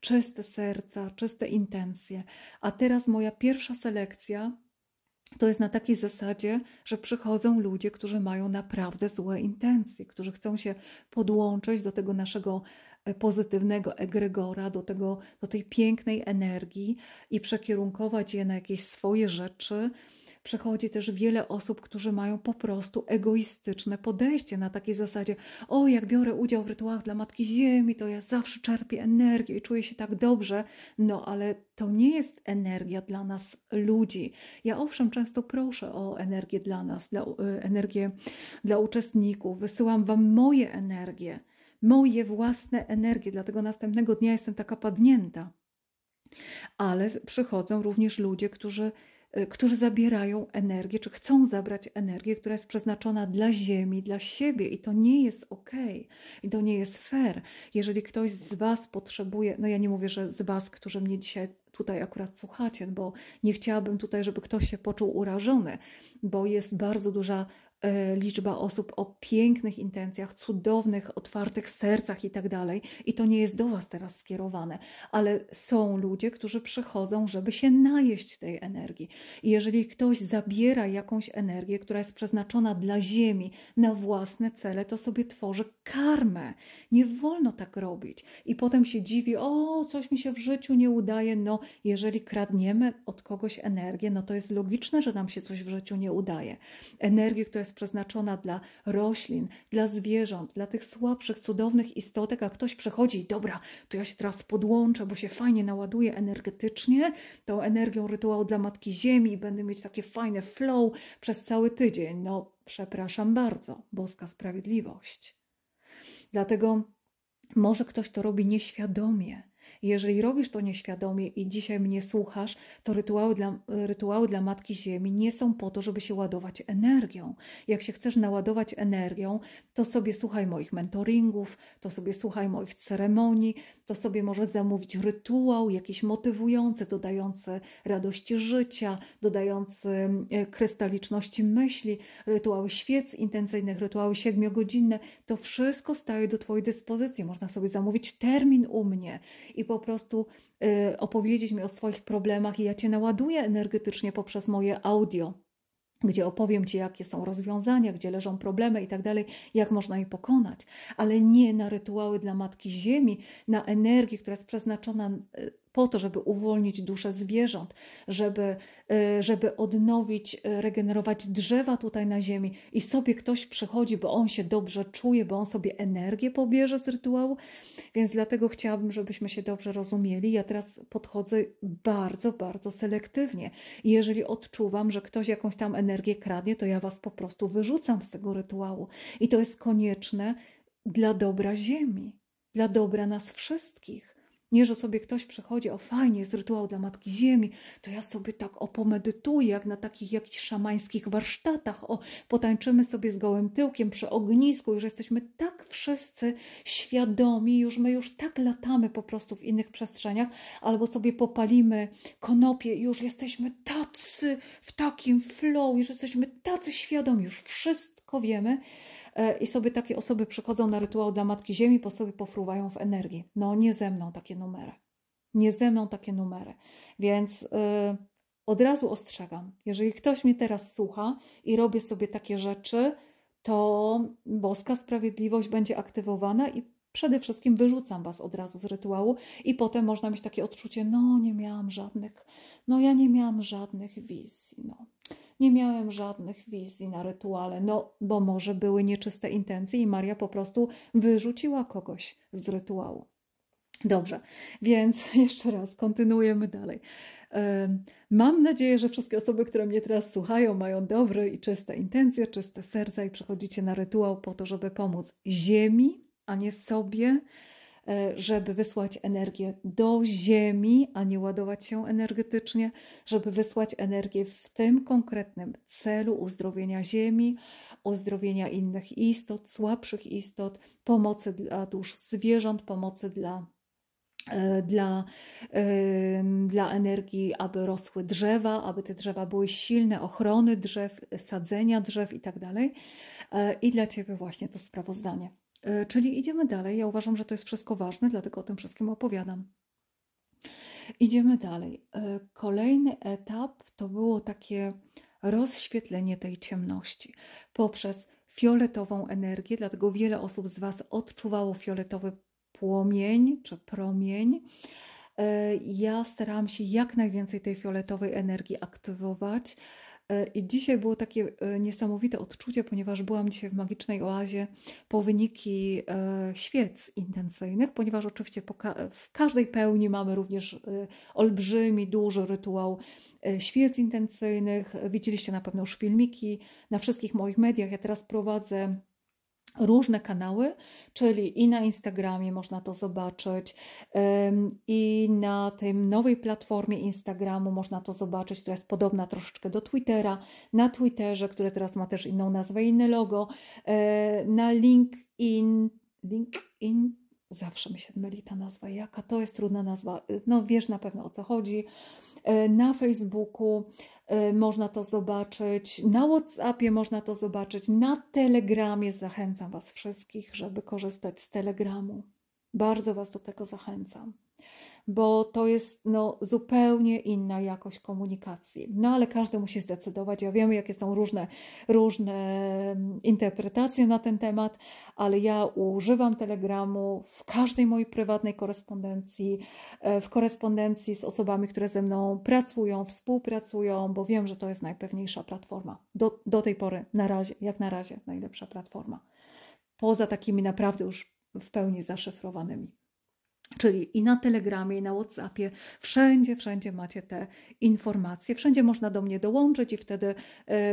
Czyste serca, czyste intencje. A teraz moja pierwsza selekcja to jest na takiej zasadzie, że przychodzą ludzie, którzy mają naprawdę złe intencje, którzy chcą się podłączyć do tego naszego pozytywnego egregora, do, tego, do tej pięknej energii i przekierunkować je na jakieś swoje rzeczy. Przechodzi też wiele osób, którzy mają po prostu egoistyczne podejście na takiej zasadzie: O, jak biorę udział w rytuałach dla Matki Ziemi, to ja zawsze czerpię energię i czuję się tak dobrze. No, ale to nie jest energia dla nas ludzi. Ja owszem, często proszę o energię dla nas, dla, e, energię dla uczestników, wysyłam Wam moje energie moje własne energie, dlatego następnego dnia jestem taka padnięta. Ale przychodzą również ludzie, którzy, e, którzy zabierają energię, czy chcą zabrać energię, która jest przeznaczona dla ziemi, dla siebie, i to nie jest ok, i to nie jest fair. Jeżeli ktoś z Was potrzebuje, no ja nie mówię, że z Was, którzy mnie dzisiaj tutaj akurat słuchacie, bo nie chciałabym tutaj, żeby ktoś się poczuł urażony, bo jest bardzo duża E, liczba osób o pięknych intencjach, cudownych, otwartych sercach i tak dalej. I to nie jest do Was teraz skierowane, ale są ludzie, którzy przychodzą, żeby się najeść tej energii. I jeżeli ktoś zabiera jakąś energię, która jest przeznaczona dla Ziemi na własne cele, to sobie tworzy karmę. Nie wolno tak robić. I potem się dziwi, o, coś mi się w życiu nie udaje. No, jeżeli kradniemy od kogoś energię, no to jest logiczne, że nam się coś w życiu nie udaje. Energię, która jest jest przeznaczona dla roślin, dla zwierząt, dla tych słabszych, cudownych istotek, a ktoś przechodzi i dobra, to ja się teraz podłączę, bo się fajnie naładuję energetycznie tą energią rytuału dla Matki Ziemi i będę mieć takie fajne flow przez cały tydzień. No, przepraszam bardzo, boska sprawiedliwość. Dlatego może ktoś to robi nieświadomie, jeżeli robisz to nieświadomie i dzisiaj mnie słuchasz, to rytuały dla, rytuały dla Matki Ziemi nie są po to, żeby się ładować energią. Jak się chcesz naładować energią, to sobie słuchaj moich mentoringów, to sobie słuchaj moich ceremonii, to sobie możesz zamówić rytuał jakiś motywujący, dodający radości życia, dodający e, krystaliczności myśli, rytuały świec intencyjnych, rytuały siedmiogodzinne. To wszystko staje do Twojej dyspozycji. Można sobie zamówić termin u mnie i po prostu y, opowiedzieć mi o swoich problemach i ja Cię naładuję energetycznie poprzez moje audio gdzie opowiem Ci, jakie są rozwiązania, gdzie leżą problemy i tak dalej, jak można je pokonać, ale nie na rytuały dla Matki Ziemi, na energię, która jest przeznaczona y, po to, żeby uwolnić dusze zwierząt, żeby, y, żeby odnowić, y, regenerować drzewa tutaj na ziemi i sobie ktoś przychodzi, bo on się dobrze czuje, bo on sobie energię pobierze z rytuału, więc dlatego chciałabym, żebyśmy się dobrze rozumieli. Ja teraz podchodzę bardzo, bardzo selektywnie i jeżeli odczuwam, że ktoś jakąś tam energię kradnie, to ja was po prostu wyrzucam z tego rytuału i to jest konieczne dla dobra ziemi, dla dobra nas wszystkich. Nie, że sobie ktoś przychodzi, o fajnie, jest rytuał dla Matki Ziemi, to ja sobie tak opomedytuję, jak na takich jakichś szamańskich warsztatach, o, potańczymy sobie z gołym tyłkiem przy ognisku, już jesteśmy tak wszyscy świadomi, już my już tak latamy po prostu w innych przestrzeniach, albo sobie popalimy konopie już jesteśmy tacy w takim flow, już jesteśmy tacy świadomi, już wszystko wiemy, E, i sobie takie osoby przychodzą na rytuał dla Matki Ziemi, po sobie pofruwają w energii. No nie ze mną takie numery. Nie ze mną takie numery. Więc y, od razu ostrzegam, jeżeli ktoś mnie teraz słucha i robię sobie takie rzeczy, to boska sprawiedliwość będzie aktywowana i przede wszystkim wyrzucam Was od razu z rytuału i potem można mieć takie odczucie, no nie miałam żadnych, no ja nie miałam żadnych wizji, no. Nie miałem żadnych wizji na rytuale, no bo może były nieczyste intencje i Maria po prostu wyrzuciła kogoś z rytuału. Dobrze, więc jeszcze raz kontynuujemy dalej. Mam nadzieję, że wszystkie osoby, które mnie teraz słuchają, mają dobre i czyste intencje, czyste serca i przechodzicie na rytuał po to, żeby pomóc Ziemi, a nie sobie, E, żeby wysłać energię do Ziemi, a nie ładować się energetycznie, żeby wysłać energię w tym konkretnym celu uzdrowienia Ziemi, uzdrowienia innych istot, słabszych istot, pomocy dla dusz zwierząt, pomocy dla e, dla, e, dla energii, aby rosły drzewa, aby te drzewa były silne, ochrony drzew, sadzenia drzew i tak dalej. I dla Ciebie właśnie to sprawozdanie. E, czyli idziemy dalej. Ja uważam, że to jest wszystko ważne, dlatego o tym wszystkim opowiadam. Idziemy dalej. E, kolejny etap to było takie rozświetlenie tej ciemności poprzez fioletową energię, dlatego wiele osób z Was odczuwało fioletowy płomień czy promień. E, ja starałam się jak najwięcej tej fioletowej energii aktywować E, I dzisiaj było takie e, niesamowite odczucie, ponieważ byłam dzisiaj w magicznej oazie po wyniki e, świec intencyjnych, ponieważ oczywiście w każdej pełni mamy również olbrzymi, duży rytuał świec intencyjnych. Widzieliście na pewno już filmiki na wszystkich moich mediach. Ja teraz prowadzę różne kanały, czyli i na Instagramie można to zobaczyć, i na tej nowej platformie Instagramu można to zobaczyć, która jest podobna troszeczkę do Twittera, na Twitterze, które teraz ma też inną nazwę, inne logo, e, na LinkedIn, LinkedIn, zawsze mi się myli ta nazwa, jaka to jest trudna nazwa, no wiesz na pewno o co chodzi, e, na Facebooku, E, można to zobaczyć, na WhatsAppie można to zobaczyć, na Telegramie. Zachęcam Was wszystkich, żeby korzystać z Telegramu. Bardzo Was do tego zachęcam bo to jest no, zupełnie inna jakość komunikacji. No ale każdy musi zdecydować. Ja wiem, jakie są różne, różne mm, interpretacje na ten temat, ale ja używam Telegramu w każdej mojej prywatnej korespondencji, e, w korespondencji z osobami, które ze mną pracują, współpracują, bo wiem, że to jest najpewniejsza platforma. Do, do tej pory, na razie, jak na razie, najlepsza platforma. Poza takimi naprawdę już w pełni zaszyfrowanymi. Czyli i na Telegramie, i na WhatsAppie, wszędzie, wszędzie macie te informacje, wszędzie można do mnie dołączyć i wtedy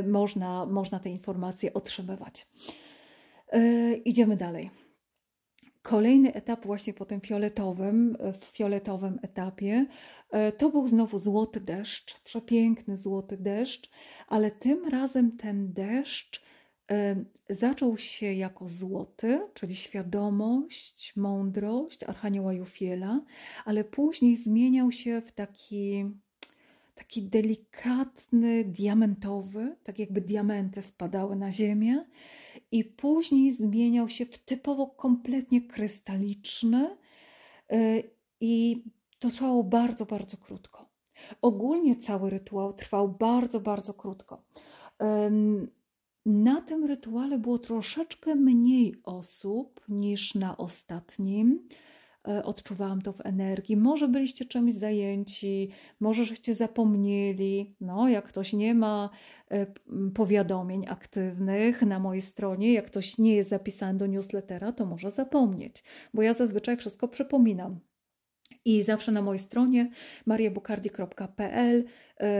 y, można, można te informacje otrzymywać. Y, idziemy dalej. Kolejny etap właśnie po tym fioletowym, w fioletowym etapie, e, to był znowu złoty deszcz, przepiękny złoty deszcz, ale tym razem ten deszcz Zaczął się jako złoty, czyli świadomość, mądrość Archanioła Jufiela, ale później zmieniał się w taki, taki delikatny, diamentowy, tak jakby diamenty spadały na ziemię, i później zmieniał się w typowo kompletnie krystaliczny e, i to trwało bardzo, bardzo krótko. Ogólnie cały rytuał trwał bardzo, bardzo krótko. Na tym rytuale było troszeczkę mniej osób niż na ostatnim. E, odczuwałam to w energii. Może byliście czymś zajęci, może żeście zapomnieli. No, jak ktoś nie ma e, powiadomień aktywnych na mojej stronie, jak ktoś nie jest zapisany do newslettera, to może zapomnieć, bo ja zazwyczaj wszystko przypominam. I zawsze na mojej stronie mariabukardi.pl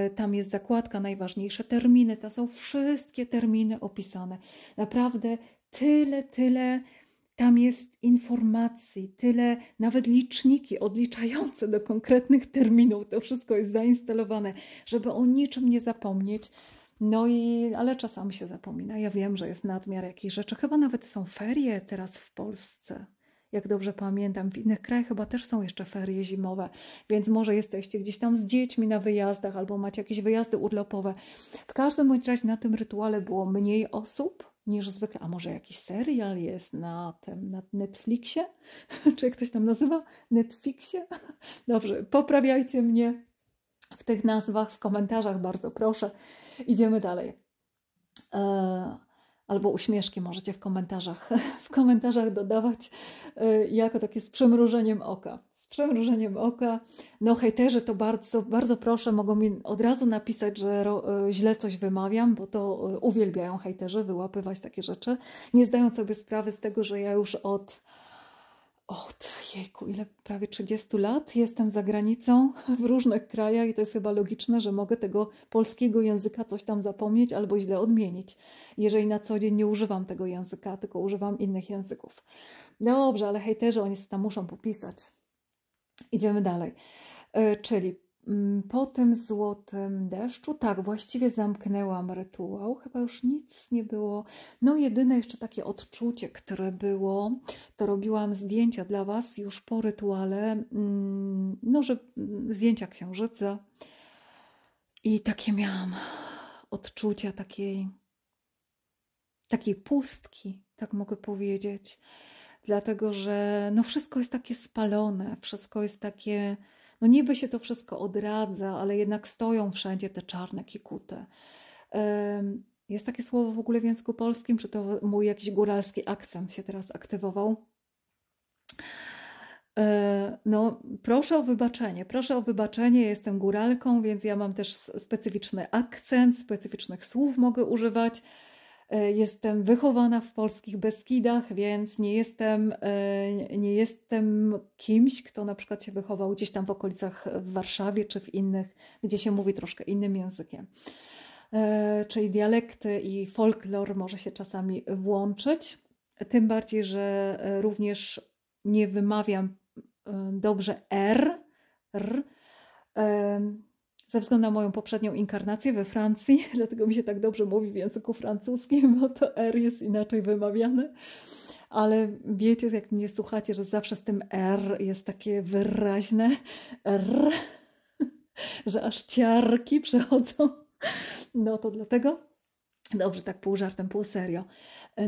y, tam jest zakładka najważniejsze terminy. Tam są wszystkie terminy opisane. Naprawdę tyle, tyle tam jest informacji, tyle, nawet liczniki odliczające do konkretnych terminów. To wszystko jest zainstalowane, żeby o niczym nie zapomnieć. No i, ale czasami się zapomina. Ja wiem, że jest nadmiar jakichś rzeczy. Chyba nawet są ferie teraz w Polsce jak dobrze pamiętam. W innych krajach chyba też są jeszcze ferie zimowe, więc może jesteście gdzieś tam z dziećmi na wyjazdach albo macie jakieś wyjazdy urlopowe. W każdym bądź razie na tym rytuale było mniej osób niż zwykle. A może jakiś serial jest na tym, na Netflixie? Czy jak ktoś tam nazywa? Netflixie? Dobrze, poprawiajcie mnie w tych nazwach, w komentarzach, bardzo proszę. Idziemy dalej. E, albo uśmieszki możecie w komentarzach, w komentarzach dodawać e, jako takie z przymrużeniem oka. Z przymrużeniem oka. No hejterzy to bardzo, bardzo proszę, mogą mi od razu napisać, że e, źle coś wymawiam, bo to e, uwielbiają hejterzy wyłapywać takie rzeczy, nie zdają sobie sprawy z tego, że ja już od od jejku, ile prawie 30 lat jestem za granicą w różnych krajach i to jest chyba logiczne, że mogę tego polskiego języka coś tam zapomnieć albo źle odmienić, jeżeli na co dzień nie używam tego języka, tylko używam innych języków. No dobrze, ale hejterzy oni tam muszą popisać. Idziemy dalej. E, czyli Mm, po tym złotym deszczu, tak, właściwie zamknęłam rytuał, chyba już nic nie było. No, jedyne jeszcze takie odczucie, które było, to robiłam zdjęcia dla Was już po rytuale, mm, no, że mm, zdjęcia księżyca. I takie miałam odczucia takiej, takiej pustki, tak mogę powiedzieć, dlatego że no, wszystko jest takie spalone, wszystko jest takie no niby się to wszystko odradza, ale jednak stoją wszędzie te czarne kikuty. Jest takie słowo w ogóle w języku polskim, czy to mój jakiś góralski akcent się teraz aktywował? E, no, proszę o wybaczenie, proszę o wybaczenie, jestem góralką, więc ja mam też specyficzny akcent, specyficznych słów mogę używać. E, jestem wychowana w polskich Beskidach, więc nie jestem, e, nie jestem kimś, kto na przykład się wychował gdzieś tam w okolicach w Warszawie czy w innych, gdzie się mówi troszkę innym językiem. E, czyli dialekty i folklor może się czasami włączyć. Tym bardziej, że również nie wymawiam dobrze R. r ze względu na moją poprzednią inkarnację we Francji, dlatego mi się tak dobrze mówi w języku francuskim, bo to R jest inaczej wymawiane. Ale wiecie, jak mnie słuchacie, że zawsze z tym R jest takie wyraźne R, że aż ciarki przechodzą. No to dlatego Dobrze, tak pół żartem, pół serio.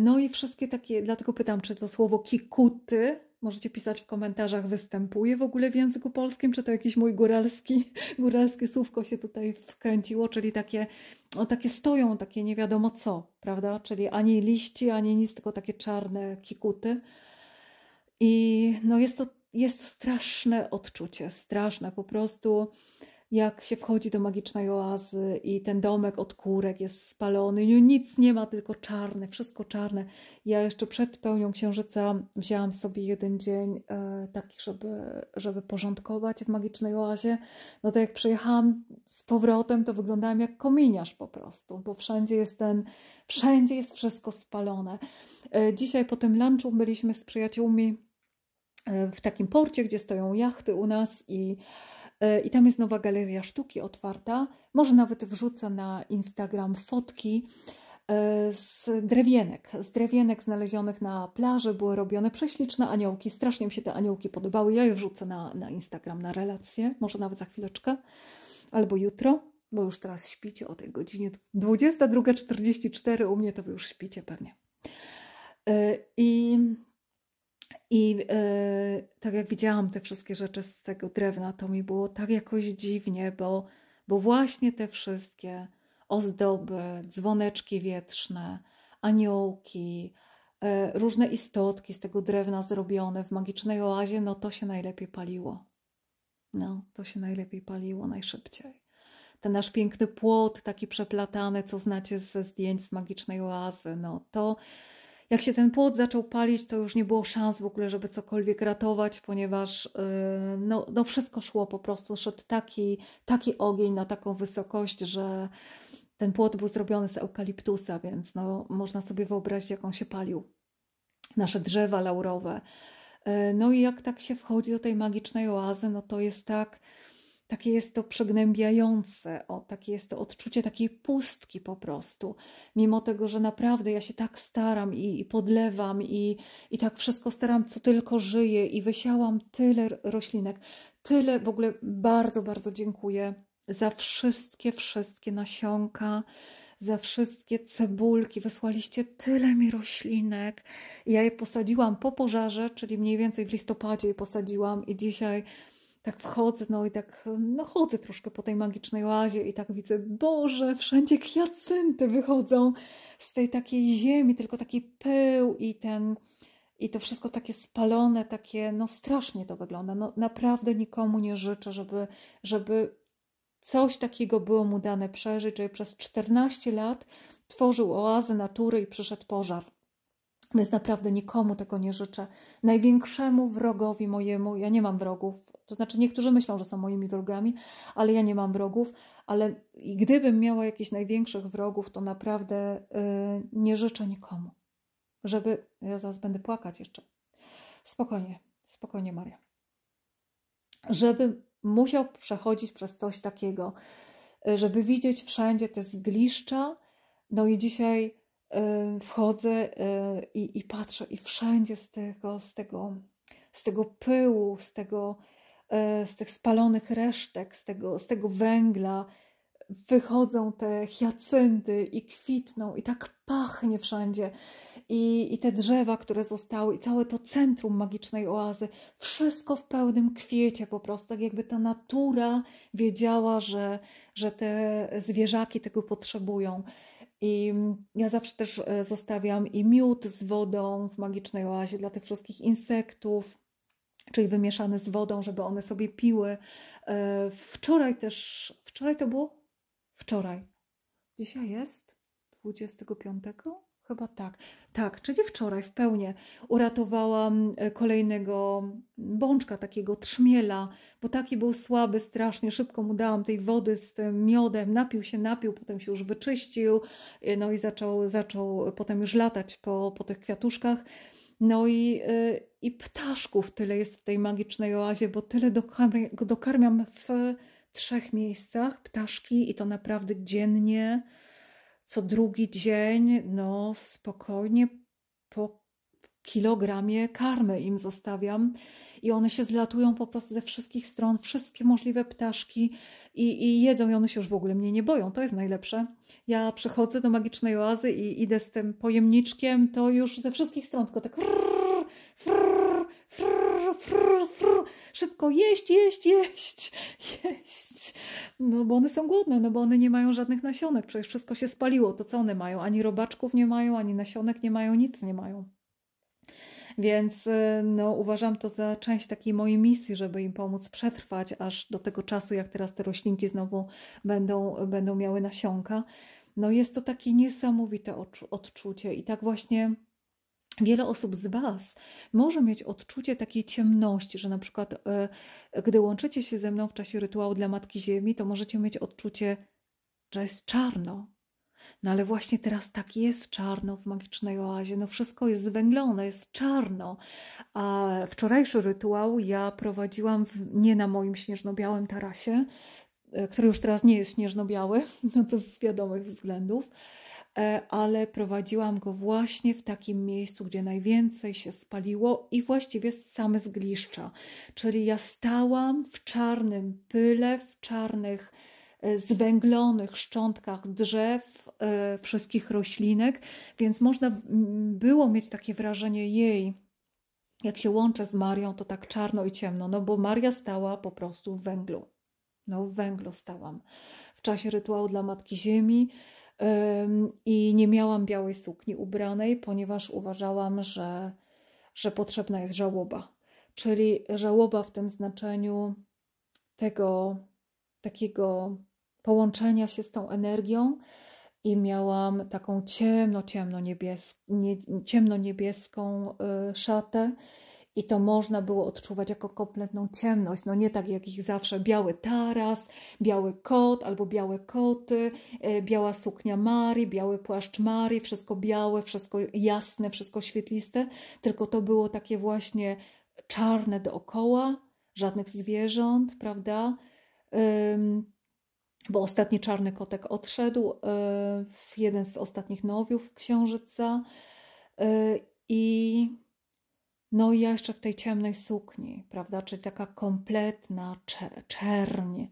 No i wszystkie takie, dlatego pytam, czy to słowo kikuty Możecie pisać w komentarzach, występuje w ogóle w języku polskim, czy to jakiś mój góralski, góralskie słówko się tutaj wkręciło, czyli takie, no, takie stoją, takie nie wiadomo co, prawda? Czyli ani liści, ani nic, tylko takie czarne kikuty. I no jest to jest to straszne odczucie, straszne po prostu jak się wchodzi do magicznej oazy i ten domek od kurek jest spalony, no nic nie ma, tylko czarne, wszystko czarne. Ja jeszcze przed pełnią księżyca wzięłam sobie jeden dzień e, taki, żeby, żeby porządkować w magicznej oazie. No to jak przyjechałam z powrotem, to wyglądałam jak kominiarz po prostu, bo wszędzie jest ten, wszędzie jest wszystko spalone. E, dzisiaj po tym lunchu byliśmy z przyjaciółmi e, w takim porcie, gdzie stoją jachty u nas i E, I tam jest nowa galeria sztuki otwarta. Może nawet wrzucę na Instagram fotki e, z drewienek, z drewienek znalezionych na plaży, były robione prześliczne aniołki, strasznie mi się te aniołki podobały, ja je wrzucę na, na Instagram, na relacje. może nawet za chwileczkę, albo jutro, bo już teraz śpicie o tej godzinie 22.44, u mnie to wy już śpicie pewnie. E, I i y, tak jak widziałam te wszystkie rzeczy z tego drewna, to mi było tak jakoś dziwnie, bo, bo właśnie te wszystkie ozdoby, dzwoneczki wietrzne, aniołki, y, różne istotki z tego drewna zrobione w magicznej oazie, no to się najlepiej paliło. No, to się najlepiej paliło najszybciej. Ten nasz piękny płot, taki przeplatany, co znacie ze zdjęć z magicznej oazy, no to jak się ten płot zaczął palić, to już nie było szans w ogóle, żeby cokolwiek ratować, ponieważ y, no, no wszystko szło po prostu. Szedł taki, taki ogień na taką wysokość, że ten płot był zrobiony z eukaliptusa, więc no, można sobie wyobrazić, jak on się palił. Nasze drzewa laurowe. Y, no i jak tak się wchodzi do tej magicznej oazy, no to jest tak takie jest to przegnębiające, o, takie jest to odczucie takiej pustki po prostu. Mimo tego, że naprawdę ja się tak staram i, i podlewam i, i tak wszystko staram, co tylko żyje i wysiałam tyle roślinek, tyle w ogóle bardzo, bardzo dziękuję za wszystkie, wszystkie nasionka, za wszystkie cebulki. Wysłaliście tyle mi roślinek. Ja je posadziłam po pożarze, czyli mniej więcej w listopadzie je posadziłam i dzisiaj tak wchodzę, no i tak no, chodzę troszkę po tej magicznej łazie i tak widzę, Boże, wszędzie hiacynty wychodzą z tej takiej ziemi, tylko taki pył i ten, i to wszystko takie spalone, takie, no strasznie to wygląda. No, naprawdę nikomu nie życzę, żeby, żeby coś takiego było mu dane przeżyć, czyli przez 14 lat tworzył oazę natury i przyszedł pożar. Więc naprawdę nikomu tego nie życzę. Największemu wrogowi mojemu, ja nie mam wrogów, to znaczy, niektórzy myślą, że są moimi wrogami, ale ja nie mam wrogów, ale gdybym miała jakichś największych wrogów, to naprawdę yy, nie życzę nikomu, żeby. Ja zaraz będę płakać jeszcze. Spokojnie, spokojnie, Maria. Żeby musiał przechodzić przez coś takiego, y, żeby widzieć wszędzie te zgliszcza. No i dzisiaj yy, wchodzę yy, i, i patrzę, i wszędzie z tego, z tego, z tego pyłu, z tego E, z tych spalonych resztek, z tego, z tego węgla wychodzą te hiacynty i kwitną i tak pachnie wszędzie. I, I te drzewa, które zostały, i całe to centrum magicznej oazy, wszystko w pełnym kwiecie po prostu, tak jakby ta natura wiedziała, że, że te zwierzaki tego potrzebują. I ja zawsze też e, zostawiam i miód z wodą w magicznej oazie dla tych wszystkich insektów, czyli wymieszane z wodą, żeby one sobie piły. E, wczoraj też, wczoraj to było? Wczoraj. Dzisiaj jest 25? Chyba tak. Tak, czyli wczoraj w pełni uratowałam e, kolejnego bączka, takiego trzmiela, bo taki był słaby strasznie. Szybko mu dałam tej wody z tym miodem, napił się, napił, potem się już wyczyścił, e, no i zaczął, zaczął potem już latać po, po tych kwiatuszkach. No i, y, i ptaszków tyle jest w tej magicznej oazie, bo tyle dokarmiam, dokarmiam w trzech miejscach ptaszki i to naprawdę dziennie, co drugi dzień, no spokojnie po kilogramie karmy im zostawiam i one się zlatują po prostu ze wszystkich stron, wszystkie możliwe ptaszki i, i jedzą i one się już w ogóle mnie nie boją. To jest najlepsze. Ja przychodzę do magicznej oazy i idę z tym pojemniczkiem, to już ze wszystkich stron tylko tak frrr, frrr, frrr, frrr, frrr. szybko jeść, jeść, jeść, jeść. No bo one są głodne, no bo one nie mają żadnych nasionek, przecież wszystko się spaliło. To co one mają? Ani robaczków nie mają, ani nasionek nie mają, nic nie mają. Więc y, no, uważam to za część takiej mojej misji, żeby im pomóc przetrwać aż do tego czasu, jak teraz te roślinki znowu będą, będą miały nasionka. No jest to takie niesamowite odczucie i tak właśnie Wiele osób z Was może mieć odczucie takiej ciemności, że na przykład, e, gdy łączycie się ze mną w czasie rytuału dla Matki Ziemi, to możecie mieć odczucie, że jest czarno, no ale właśnie teraz tak jest czarno w magicznej oazie. No wszystko jest zwęglone, jest czarno. A wczorajszy rytuał ja prowadziłam w, nie na moim śnieżno-białym tarasie, e, który już teraz nie jest śnieżno-biały, no to z wiadomych względów, e, ale prowadziłam go właśnie w takim miejscu, gdzie najwięcej się spaliło i właściwie same zgliszcza. Czyli ja stałam w czarnym pyle, w czarnych E, zwęglonych szczątkach drzew, e, wszystkich roślinek, więc można było mieć takie wrażenie jej, jak się łączę z Marią, to tak czarno i ciemno, no bo Maria stała po prostu w węglu. No, w węglu stałam w czasie rytuału dla Matki Ziemi i nie miałam białej sukni ubranej, ponieważ uważałam, że, że potrzebna jest żałoba. Czyli żałoba w tym znaczeniu tego takiego połączenia się z tą energią i miałam taką ciemno, ciemno, niebiesk nie, ciemno niebieską y, szatę i to można było odczuwać jako kompletną ciemność. No nie tak jak ich zawsze biały taras, biały kot albo białe koty, y, biała suknia Marii, biały płaszcz Marii, wszystko białe, wszystko jasne, wszystko świetliste, tylko to było takie właśnie czarne dookoła, żadnych zwierząt, prawda? Ym, bo ostatni czarny kotek odszedł e, w jeden z ostatnich nowiów księżyca e, i no i ja jeszcze w tej ciemnej sukni, prawda, czyli taka kompletna czerń,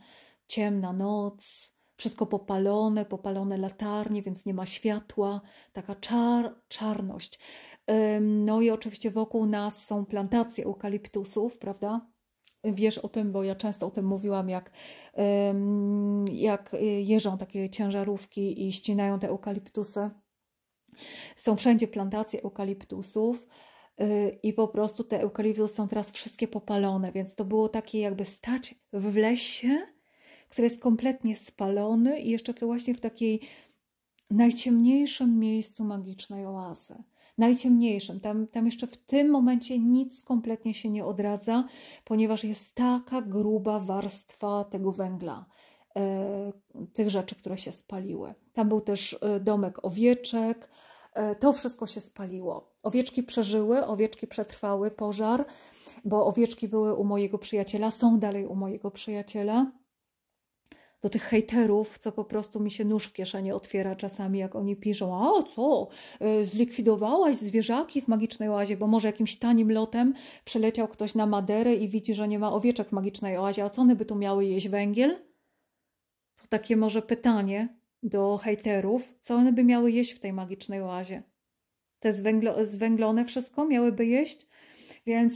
ciemna noc, wszystko popalone, popalone latarnie, więc nie ma światła, taka czar, czarność. No i oczywiście wokół nas są plantacje eukaliptusów, prawda? wiesz o tym, bo ja często o tym mówiłam, jak, jak jeżdżą takie ciężarówki i ścinają te eukaliptusy. Są wszędzie plantacje eukaliptusów y, i po prostu te eukaliptusy są teraz wszystkie popalone, więc to było takie jakby stać w lesie, który jest kompletnie spalony i jeszcze to właśnie w takiej najciemniejszym miejscu magicznej oazy najciemniejszym. Tam, tam jeszcze w tym momencie nic kompletnie się nie odradza, ponieważ jest taka gruba warstwa tego węgla, e, tych rzeczy, które się spaliły. Tam był też e, domek owieczek. E, to wszystko się spaliło. Owieczki przeżyły, owieczki przetrwały pożar, bo owieczki były u mojego przyjaciela, są dalej u mojego przyjaciela do tych hejterów, co po prostu mi się nóż w kieszeni otwiera czasami, jak oni piszą, a co, e, zlikwidowałaś zwierzaki w Magicznej Oazie, bo może jakimś tanim lotem przeleciał ktoś na Maderę i widzi, że nie ma owieczek w Magicznej Oazie, a co one by tu miały jeść węgiel? To takie może pytanie do hejterów, co one by miały jeść w tej Magicznej Oazie? Te zwęglo zwęglone wszystko miałyby jeść? Więc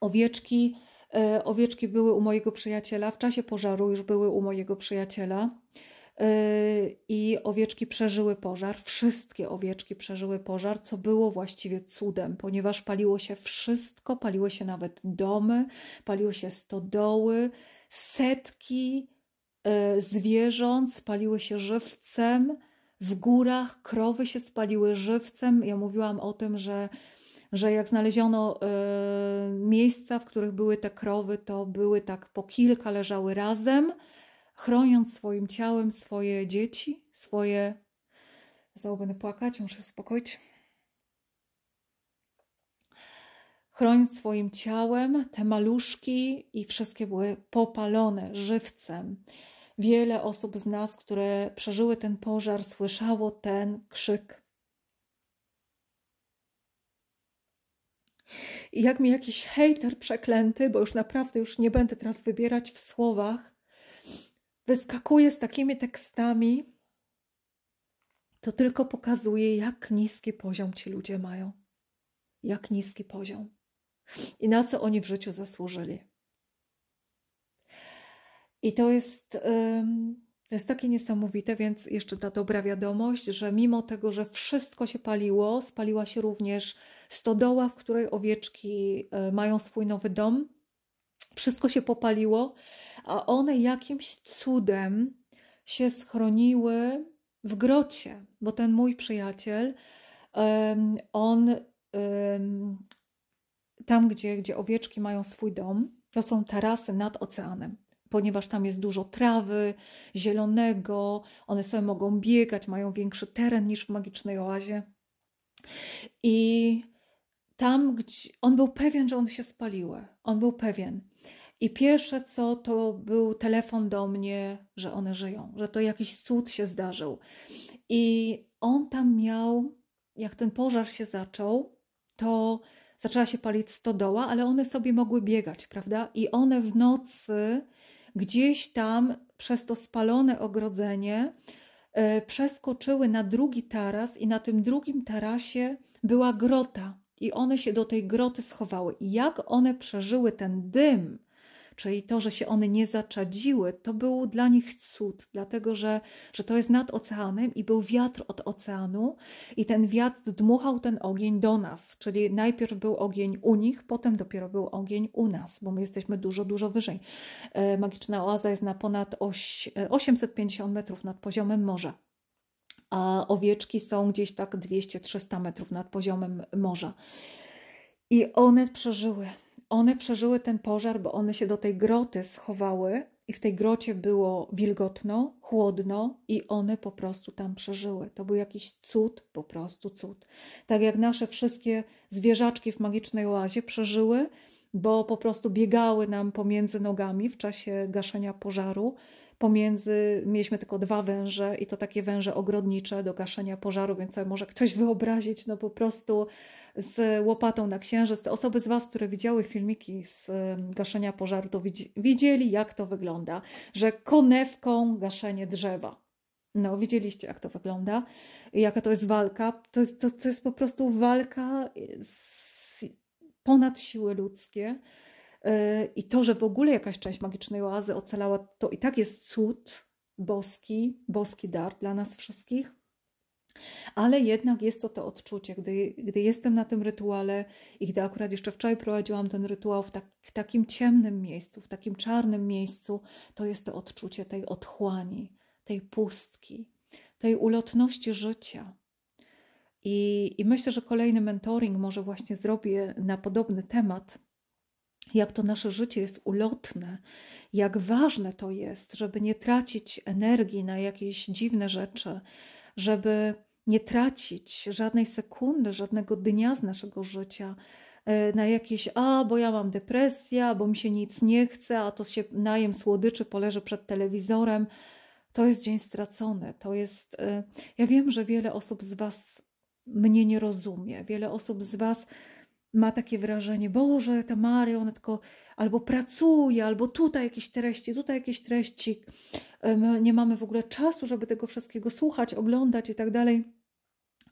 owieczki E, owieczki były u mojego przyjaciela, w czasie pożaru już były u mojego przyjaciela e, i owieczki przeżyły pożar. Wszystkie owieczki przeżyły pożar, co było właściwie cudem, ponieważ paliło się wszystko, paliły się nawet domy, paliły się stodoły, setki e, zwierząt spaliły się żywcem. W górach krowy się spaliły żywcem. Ja mówiłam o tym, że że jak znaleziono e, miejsca, w których były te krowy, to były tak po kilka leżały razem, chroniąc swoim ciałem swoje dzieci, swoje. Znowu płakać, muszę uspokoić. Chroniąc swoim ciałem te maluszki i wszystkie były popalone żywcem. Wiele osób z nas, które przeżyły ten pożar, słyszało ten krzyk I jak mi jakiś hejter przeklęty, bo już naprawdę już nie będę teraz wybierać w słowach, wyskakuje z takimi tekstami, to tylko pokazuje, jak niski poziom ci ludzie mają. Jak niski poziom. I na co oni w życiu zasłużyli. I to jest. To jest takie niesamowite, więc jeszcze ta dobra wiadomość, że mimo tego, że wszystko się paliło, spaliła się również stodoła, w której owieczki e, mają swój nowy dom. Wszystko się popaliło, a one jakimś cudem się schroniły w grocie, bo ten mój przyjaciel, on tam, gdzie, gdzie owieczki mają swój dom, to są tarasy nad oceanem ponieważ tam jest dużo trawy, zielonego, one sobie mogą biegać, mają większy teren niż w magicznej oazie. I tam, gdzie on był pewien, że on się spaliły, on był pewien. I pierwsze co, to był telefon do mnie, że one żyją, że to jakiś cud się zdarzył. I on tam miał, jak ten pożar się zaczął, to zaczęła się palić stodoła, ale one sobie mogły biegać, prawda? I one w nocy gdzieś tam przez to spalone ogrodzenie e, przeskoczyły na drugi taras i na tym drugim tarasie była grota i one się do tej groty schowały. I jak one przeżyły ten dym, czyli to, że się one nie zaczadziły, to był dla nich cud, dlatego że, że to jest nad oceanem i był wiatr od oceanu i ten wiatr dmuchał ten ogień do nas, czyli najpierw był ogień u nich, potem dopiero był ogień u nas, bo my jesteśmy dużo, dużo wyżej. E, magiczna oaza jest na ponad 850 e, metrów nad poziomem morza a owieczki są gdzieś tak 200-300 metrów nad poziomem morza. I one przeżyły one przeżyły ten pożar, bo one się do tej groty schowały i w tej grocie było wilgotno, chłodno i one po prostu tam przeżyły. To był jakiś cud, po prostu cud. Tak jak nasze wszystkie zwierzaczki w magicznej oazie przeżyły, bo po prostu biegały nam pomiędzy nogami w czasie gaszenia pożaru. Pomiędzy mieliśmy tylko dwa węże i to takie węże ogrodnicze do gaszenia pożaru, więc sobie może ktoś wyobrazić, no po prostu z łopatą na księżyc. Te osoby z Was, które widziały filmiki z gaszenia pożaru, to widzieli, jak to wygląda, że konewką gaszenie drzewa. No, widzieliście, jak to wygląda, jaka to jest walka. To jest, to, to jest po prostu walka y, ponad siły ludzkie. Y, I to, że w ogóle jakaś część magicznej oazy ocalała, to i tak jest cud boski, boski dar dla nas wszystkich ale jednak jest to to odczucie, gdy, gdy jestem na tym rytuale i gdy akurat jeszcze wczoraj prowadziłam ten rytuał w, tak, w takim ciemnym miejscu, w takim czarnym miejscu, to jest to odczucie tej otchłani, tej pustki, tej ulotności życia. I, I myślę, że kolejny mentoring może właśnie zrobię na podobny temat, jak to nasze życie jest ulotne, jak ważne to jest, żeby nie tracić energii na jakieś dziwne rzeczy, żeby nie tracić żadnej sekundy, żadnego dnia z naszego życia e, na jakieś, a bo ja mam depresję, bo mi się nic nie chce, a to się najem słodyczy, poleży przed telewizorem. To jest dzień stracony. To jest. E, ja wiem, że wiele osób z Was mnie nie rozumie. Wiele osób z Was ma takie wrażenie, Boże, ta Maria, ona tylko albo pracuje, albo tutaj jakieś treści, tutaj jakieś treści, nie mamy w ogóle czasu, żeby tego wszystkiego słuchać, oglądać i tak dalej.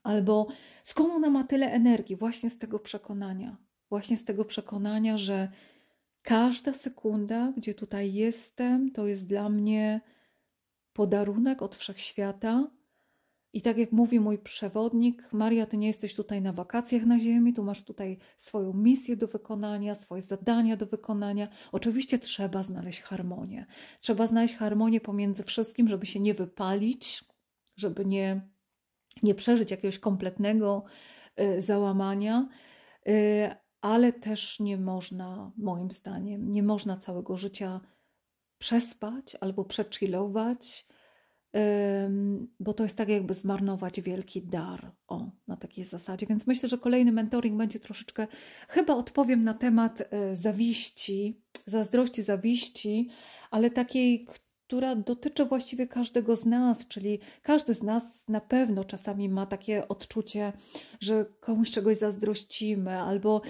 Albo skąd ona ma tyle energii? Właśnie z tego przekonania. Właśnie z tego przekonania, że każda sekunda, gdzie tutaj jestem, to jest dla mnie podarunek od wszechświata, i tak jak mówi mój przewodnik, Maria, ty nie jesteś tutaj na wakacjach na ziemi, tu masz tutaj swoją misję do wykonania, swoje zadania do wykonania. Oczywiście trzeba znaleźć harmonię. Trzeba znaleźć harmonię pomiędzy wszystkim, żeby się nie wypalić, żeby nie, nie przeżyć jakiegoś kompletnego y, załamania. Y, ale też nie można, moim zdaniem, nie można całego życia przespać albo przechillować, bo to jest tak jakby zmarnować wielki dar o, na takiej zasadzie. Więc myślę, że kolejny mentoring będzie troszeczkę, chyba odpowiem na temat y, zawiści, zazdrości, zawiści, ale takiej, która dotyczy właściwie każdego z nas, czyli każdy z nas na pewno czasami ma takie odczucie, że komuś czegoś zazdrościmy, albo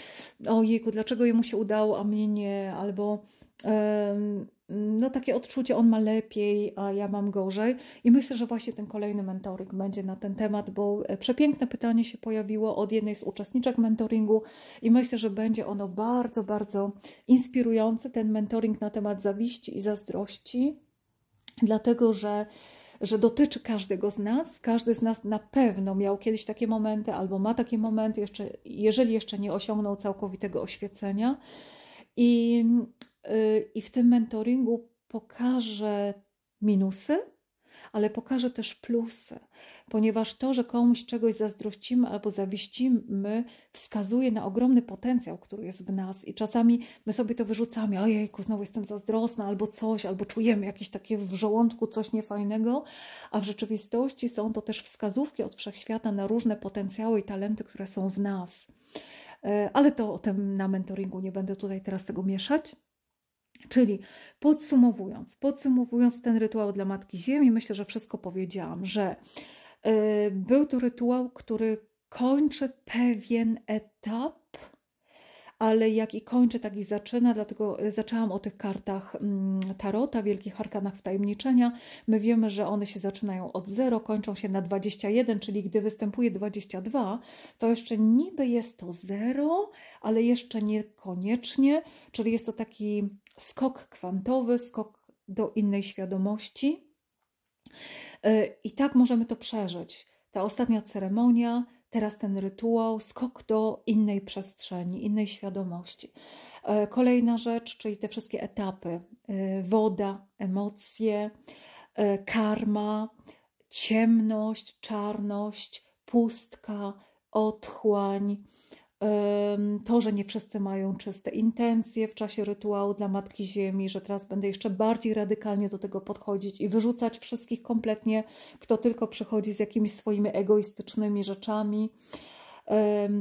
ojejku, dlaczego jemu się udało, a mnie nie, albo... Um, no, takie odczucie, on ma lepiej, a ja mam gorzej. I myślę, że właśnie ten kolejny mentoring będzie na ten temat, bo e, przepiękne pytanie się pojawiło od jednej z uczestniczek mentoringu i myślę, że będzie ono bardzo, bardzo inspirujące, ten mentoring na temat zawiści i zazdrości, dlatego że że dotyczy każdego z nas. Każdy z nas na pewno miał kiedyś takie momenty albo ma takie momenty, jeszcze, jeżeli jeszcze nie osiągnął całkowitego oświecenia. I, Y, i w tym mentoringu pokażę minusy, ale pokażę też plusy, ponieważ to, że komuś czegoś zazdrościmy albo zawiścimy, wskazuje na ogromny potencjał, który jest w nas i czasami my sobie to wyrzucamy, ojejku, znowu jestem zazdrosna albo coś, albo czujemy jakieś takie w żołądku coś niefajnego, a w rzeczywistości są to też wskazówki od wszechświata na różne potencjały i talenty, które są w nas. Y, ale to o tym na mentoringu nie będę tutaj teraz tego mieszać. Czyli podsumowując, podsumowując ten rytuał dla Matki Ziemi, myślę, że wszystko powiedziałam, że y, był to rytuał, który kończy pewien etap, ale jak i kończy, tak i zaczyna, dlatego zaczęłam o tych kartach mm, Tarota, Wielkich Arkanach Wtajemniczenia. My wiemy, że one się zaczynają od 0, kończą się na 21, czyli gdy występuje 22, to jeszcze niby jest to 0, ale jeszcze niekoniecznie, czyli jest to taki skok kwantowy, skok do innej świadomości. Y, I tak możemy to przeżyć. Ta ostatnia ceremonia, teraz ten rytuał, skok do innej przestrzeni, innej świadomości. Y, kolejna rzecz, czyli te wszystkie etapy: y, woda, emocje, karma, ciemność, czarność, pustka, otchłań, to, że nie wszyscy mają czyste intencje w czasie rytuału dla Matki Ziemi, że teraz będę jeszcze bardziej radykalnie do tego podchodzić i wyrzucać wszystkich kompletnie, kto tylko przychodzi z jakimiś swoimi egoistycznymi rzeczami.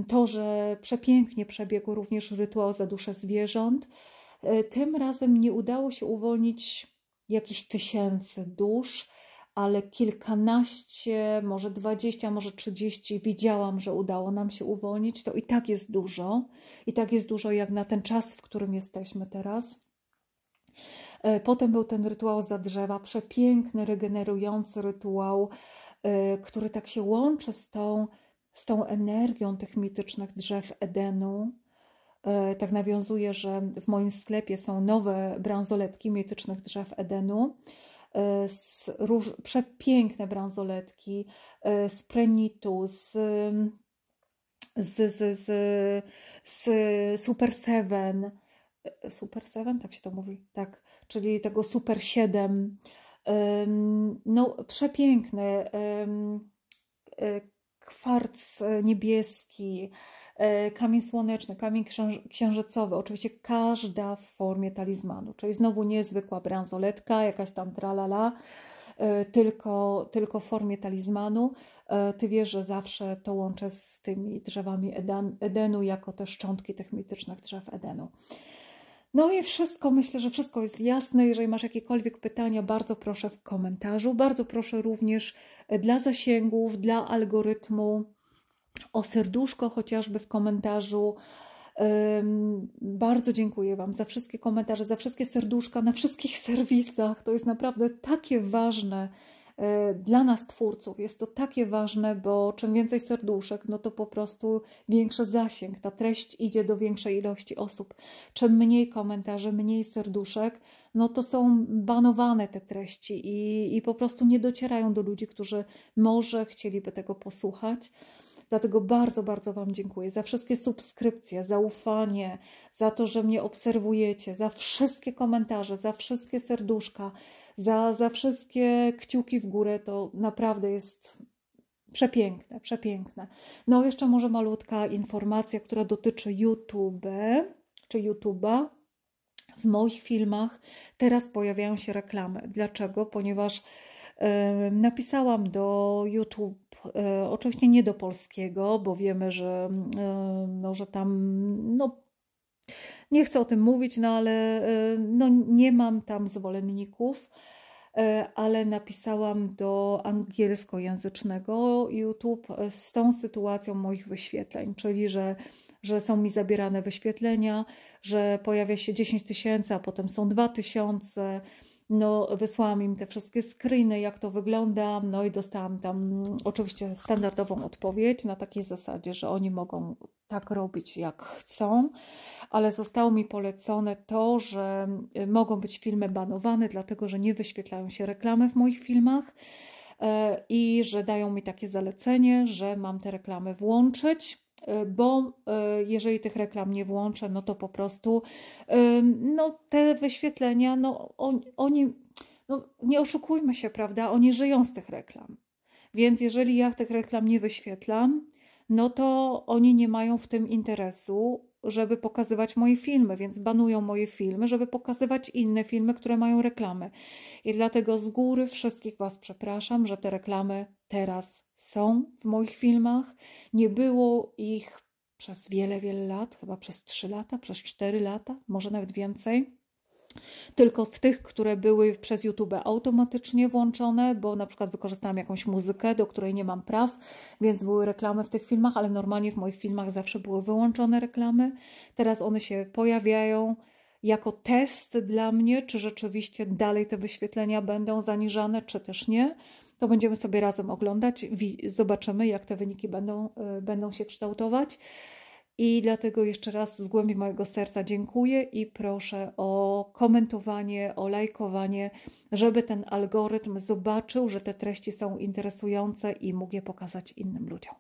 To, że przepięknie przebiegł również rytuał za duszę zwierząt. E, tym razem nie udało się uwolnić jakichś tysięcy dusz, ale kilkanaście, może dwadzieścia, może trzydzieści widziałam, że udało nam się uwolnić, to i tak jest dużo. I tak jest dużo jak na ten czas, w którym jesteśmy teraz. E, potem był ten rytuał za drzewa, przepiękny, regenerujący rytuał, e, który tak się łączy z tą, z tą energią tych mitycznych drzew Edenu. E, tak nawiązuje, że w moim sklepie są nowe bransoletki mitycznych drzew Edenu E, z róż, przepiękne bransoletki e, z prenitu, z, z, z, z, z Super Seven. E, Super Seven, tak się to mówi, tak, czyli tego Super 7. No, przepiękne. Kwarc niebieski, E, kamień słoneczny, kamień księżycowy, oczywiście każda w formie talizmanu, czyli znowu niezwykła bransoletka, jakaś tam tralala, e, tylko, tylko w formie talizmanu. E, ty wiesz, że zawsze to łączę z tymi drzewami Eden, Edenu, jako te szczątki tych mitycznych drzew Edenu. No i wszystko, myślę, że wszystko jest jasne. Jeżeli masz jakiekolwiek pytania, bardzo proszę w komentarzu. Bardzo proszę również dla zasięgów, dla algorytmu o serduszko chociażby w komentarzu. Bardzo dziękuję Wam za wszystkie komentarze, za wszystkie serduszka na wszystkich serwisach. To jest naprawdę takie ważne y, dla nas twórców. Jest to takie ważne, bo czym więcej serduszek, no to po prostu większy zasięg. Ta treść idzie do większej ilości osób. Czym mniej komentarzy, mniej serduszek, no to są banowane te treści i, i po prostu nie docierają do ludzi, którzy może chcieliby tego posłuchać. Dlatego bardzo, bardzo Wam dziękuję za wszystkie subskrypcje, za ufanie, za to, że mnie obserwujecie, za wszystkie komentarze, za wszystkie serduszka, za, za wszystkie kciuki w górę. To naprawdę jest przepiękne, przepiękne. No, jeszcze może malutka informacja, która dotyczy YouTube czy YouTube'a. W moich filmach teraz pojawiają się reklamy. Dlaczego? Ponieważ napisałam do YouTube E, oczywiście nie do polskiego, bo wiemy, że, mm, e, no, że tam no, nie chcę o tym mówić, no ale e, no, nie mam tam zwolenników, ale napisałam do angielskojęzycznego YouTube z tą sytuacją moich wyświetleń, czyli że, że są mi zabierane wyświetlenia, że pojawia się 10 tysięcy, a potem są 2 tysiące no, wysłałam im te wszystkie screeny, jak to wygląda, no i dostałam tam mm, oczywiście standardową odpowiedź na takiej zasadzie, że oni mogą tak robić, jak chcą, ale zostało mi polecone to, że y, mogą być filmy banowane, dlatego że nie wyświetlają się reklamy w moich filmach e, i że dają mi takie zalecenie, że mam te reklamy włączyć E, bo e, jeżeli tych reklam nie włączę, no to po prostu e, no, te wyświetlenia, no oni, no, nie oszukujmy się, prawda, oni żyją z tych reklam. Więc jeżeli ja tych reklam nie wyświetlam, no to oni nie mają w tym interesu, żeby pokazywać moje filmy, więc banują moje filmy, żeby pokazywać inne filmy, które mają reklamy. I dlatego z góry wszystkich Was przepraszam, że te reklamy teraz są w moich filmach. Nie było ich przez wiele, wiele lat, chyba przez 3 lata, przez 4 lata, może nawet więcej tylko w tych, które były przez YouTube automatycznie włączone, bo na przykład wykorzystałam jakąś muzykę, do której nie mam praw, więc były reklamy w tych filmach, ale normalnie w moich filmach zawsze były wyłączone reklamy. Teraz one się pojawiają jako test dla mnie, czy rzeczywiście dalej te wyświetlenia będą zaniżane, czy też nie. To będziemy sobie razem oglądać, zobaczymy, jak te wyniki będą, y, będą się kształtować. I dlatego jeszcze raz z głębi mojego serca dziękuję i proszę o komentowanie, o lajkowanie, żeby ten algorytm zobaczył, że te treści są interesujące i mógł je pokazać innym ludziom.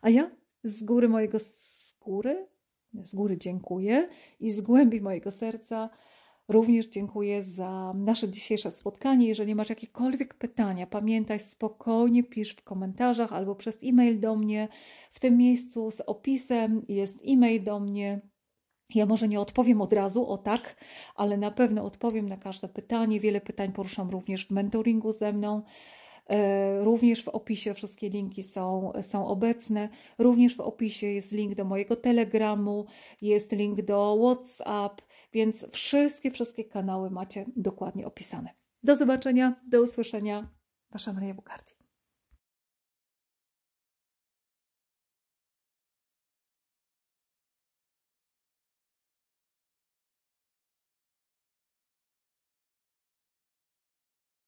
A ja z góry mojego skóry, z góry dziękuję i z głębi mojego serca Również dziękuję za nasze dzisiejsze spotkanie. Jeżeli masz jakiekolwiek pytania, pamiętaj spokojnie pisz w komentarzach albo przez e-mail do mnie. W tym miejscu z opisem jest e-mail do mnie. Ja może nie odpowiem od razu, o tak, ale na pewno odpowiem na każde pytanie. Wiele pytań poruszam również w mentoringu ze mną. E, również w opisie wszystkie linki są, są obecne. Również w opisie jest link do mojego Telegramu, jest link do WhatsApp, więc wszystkie, wszystkie kanały macie dokładnie opisane. Do zobaczenia, do usłyszenia. Wasza Maria Bukardi.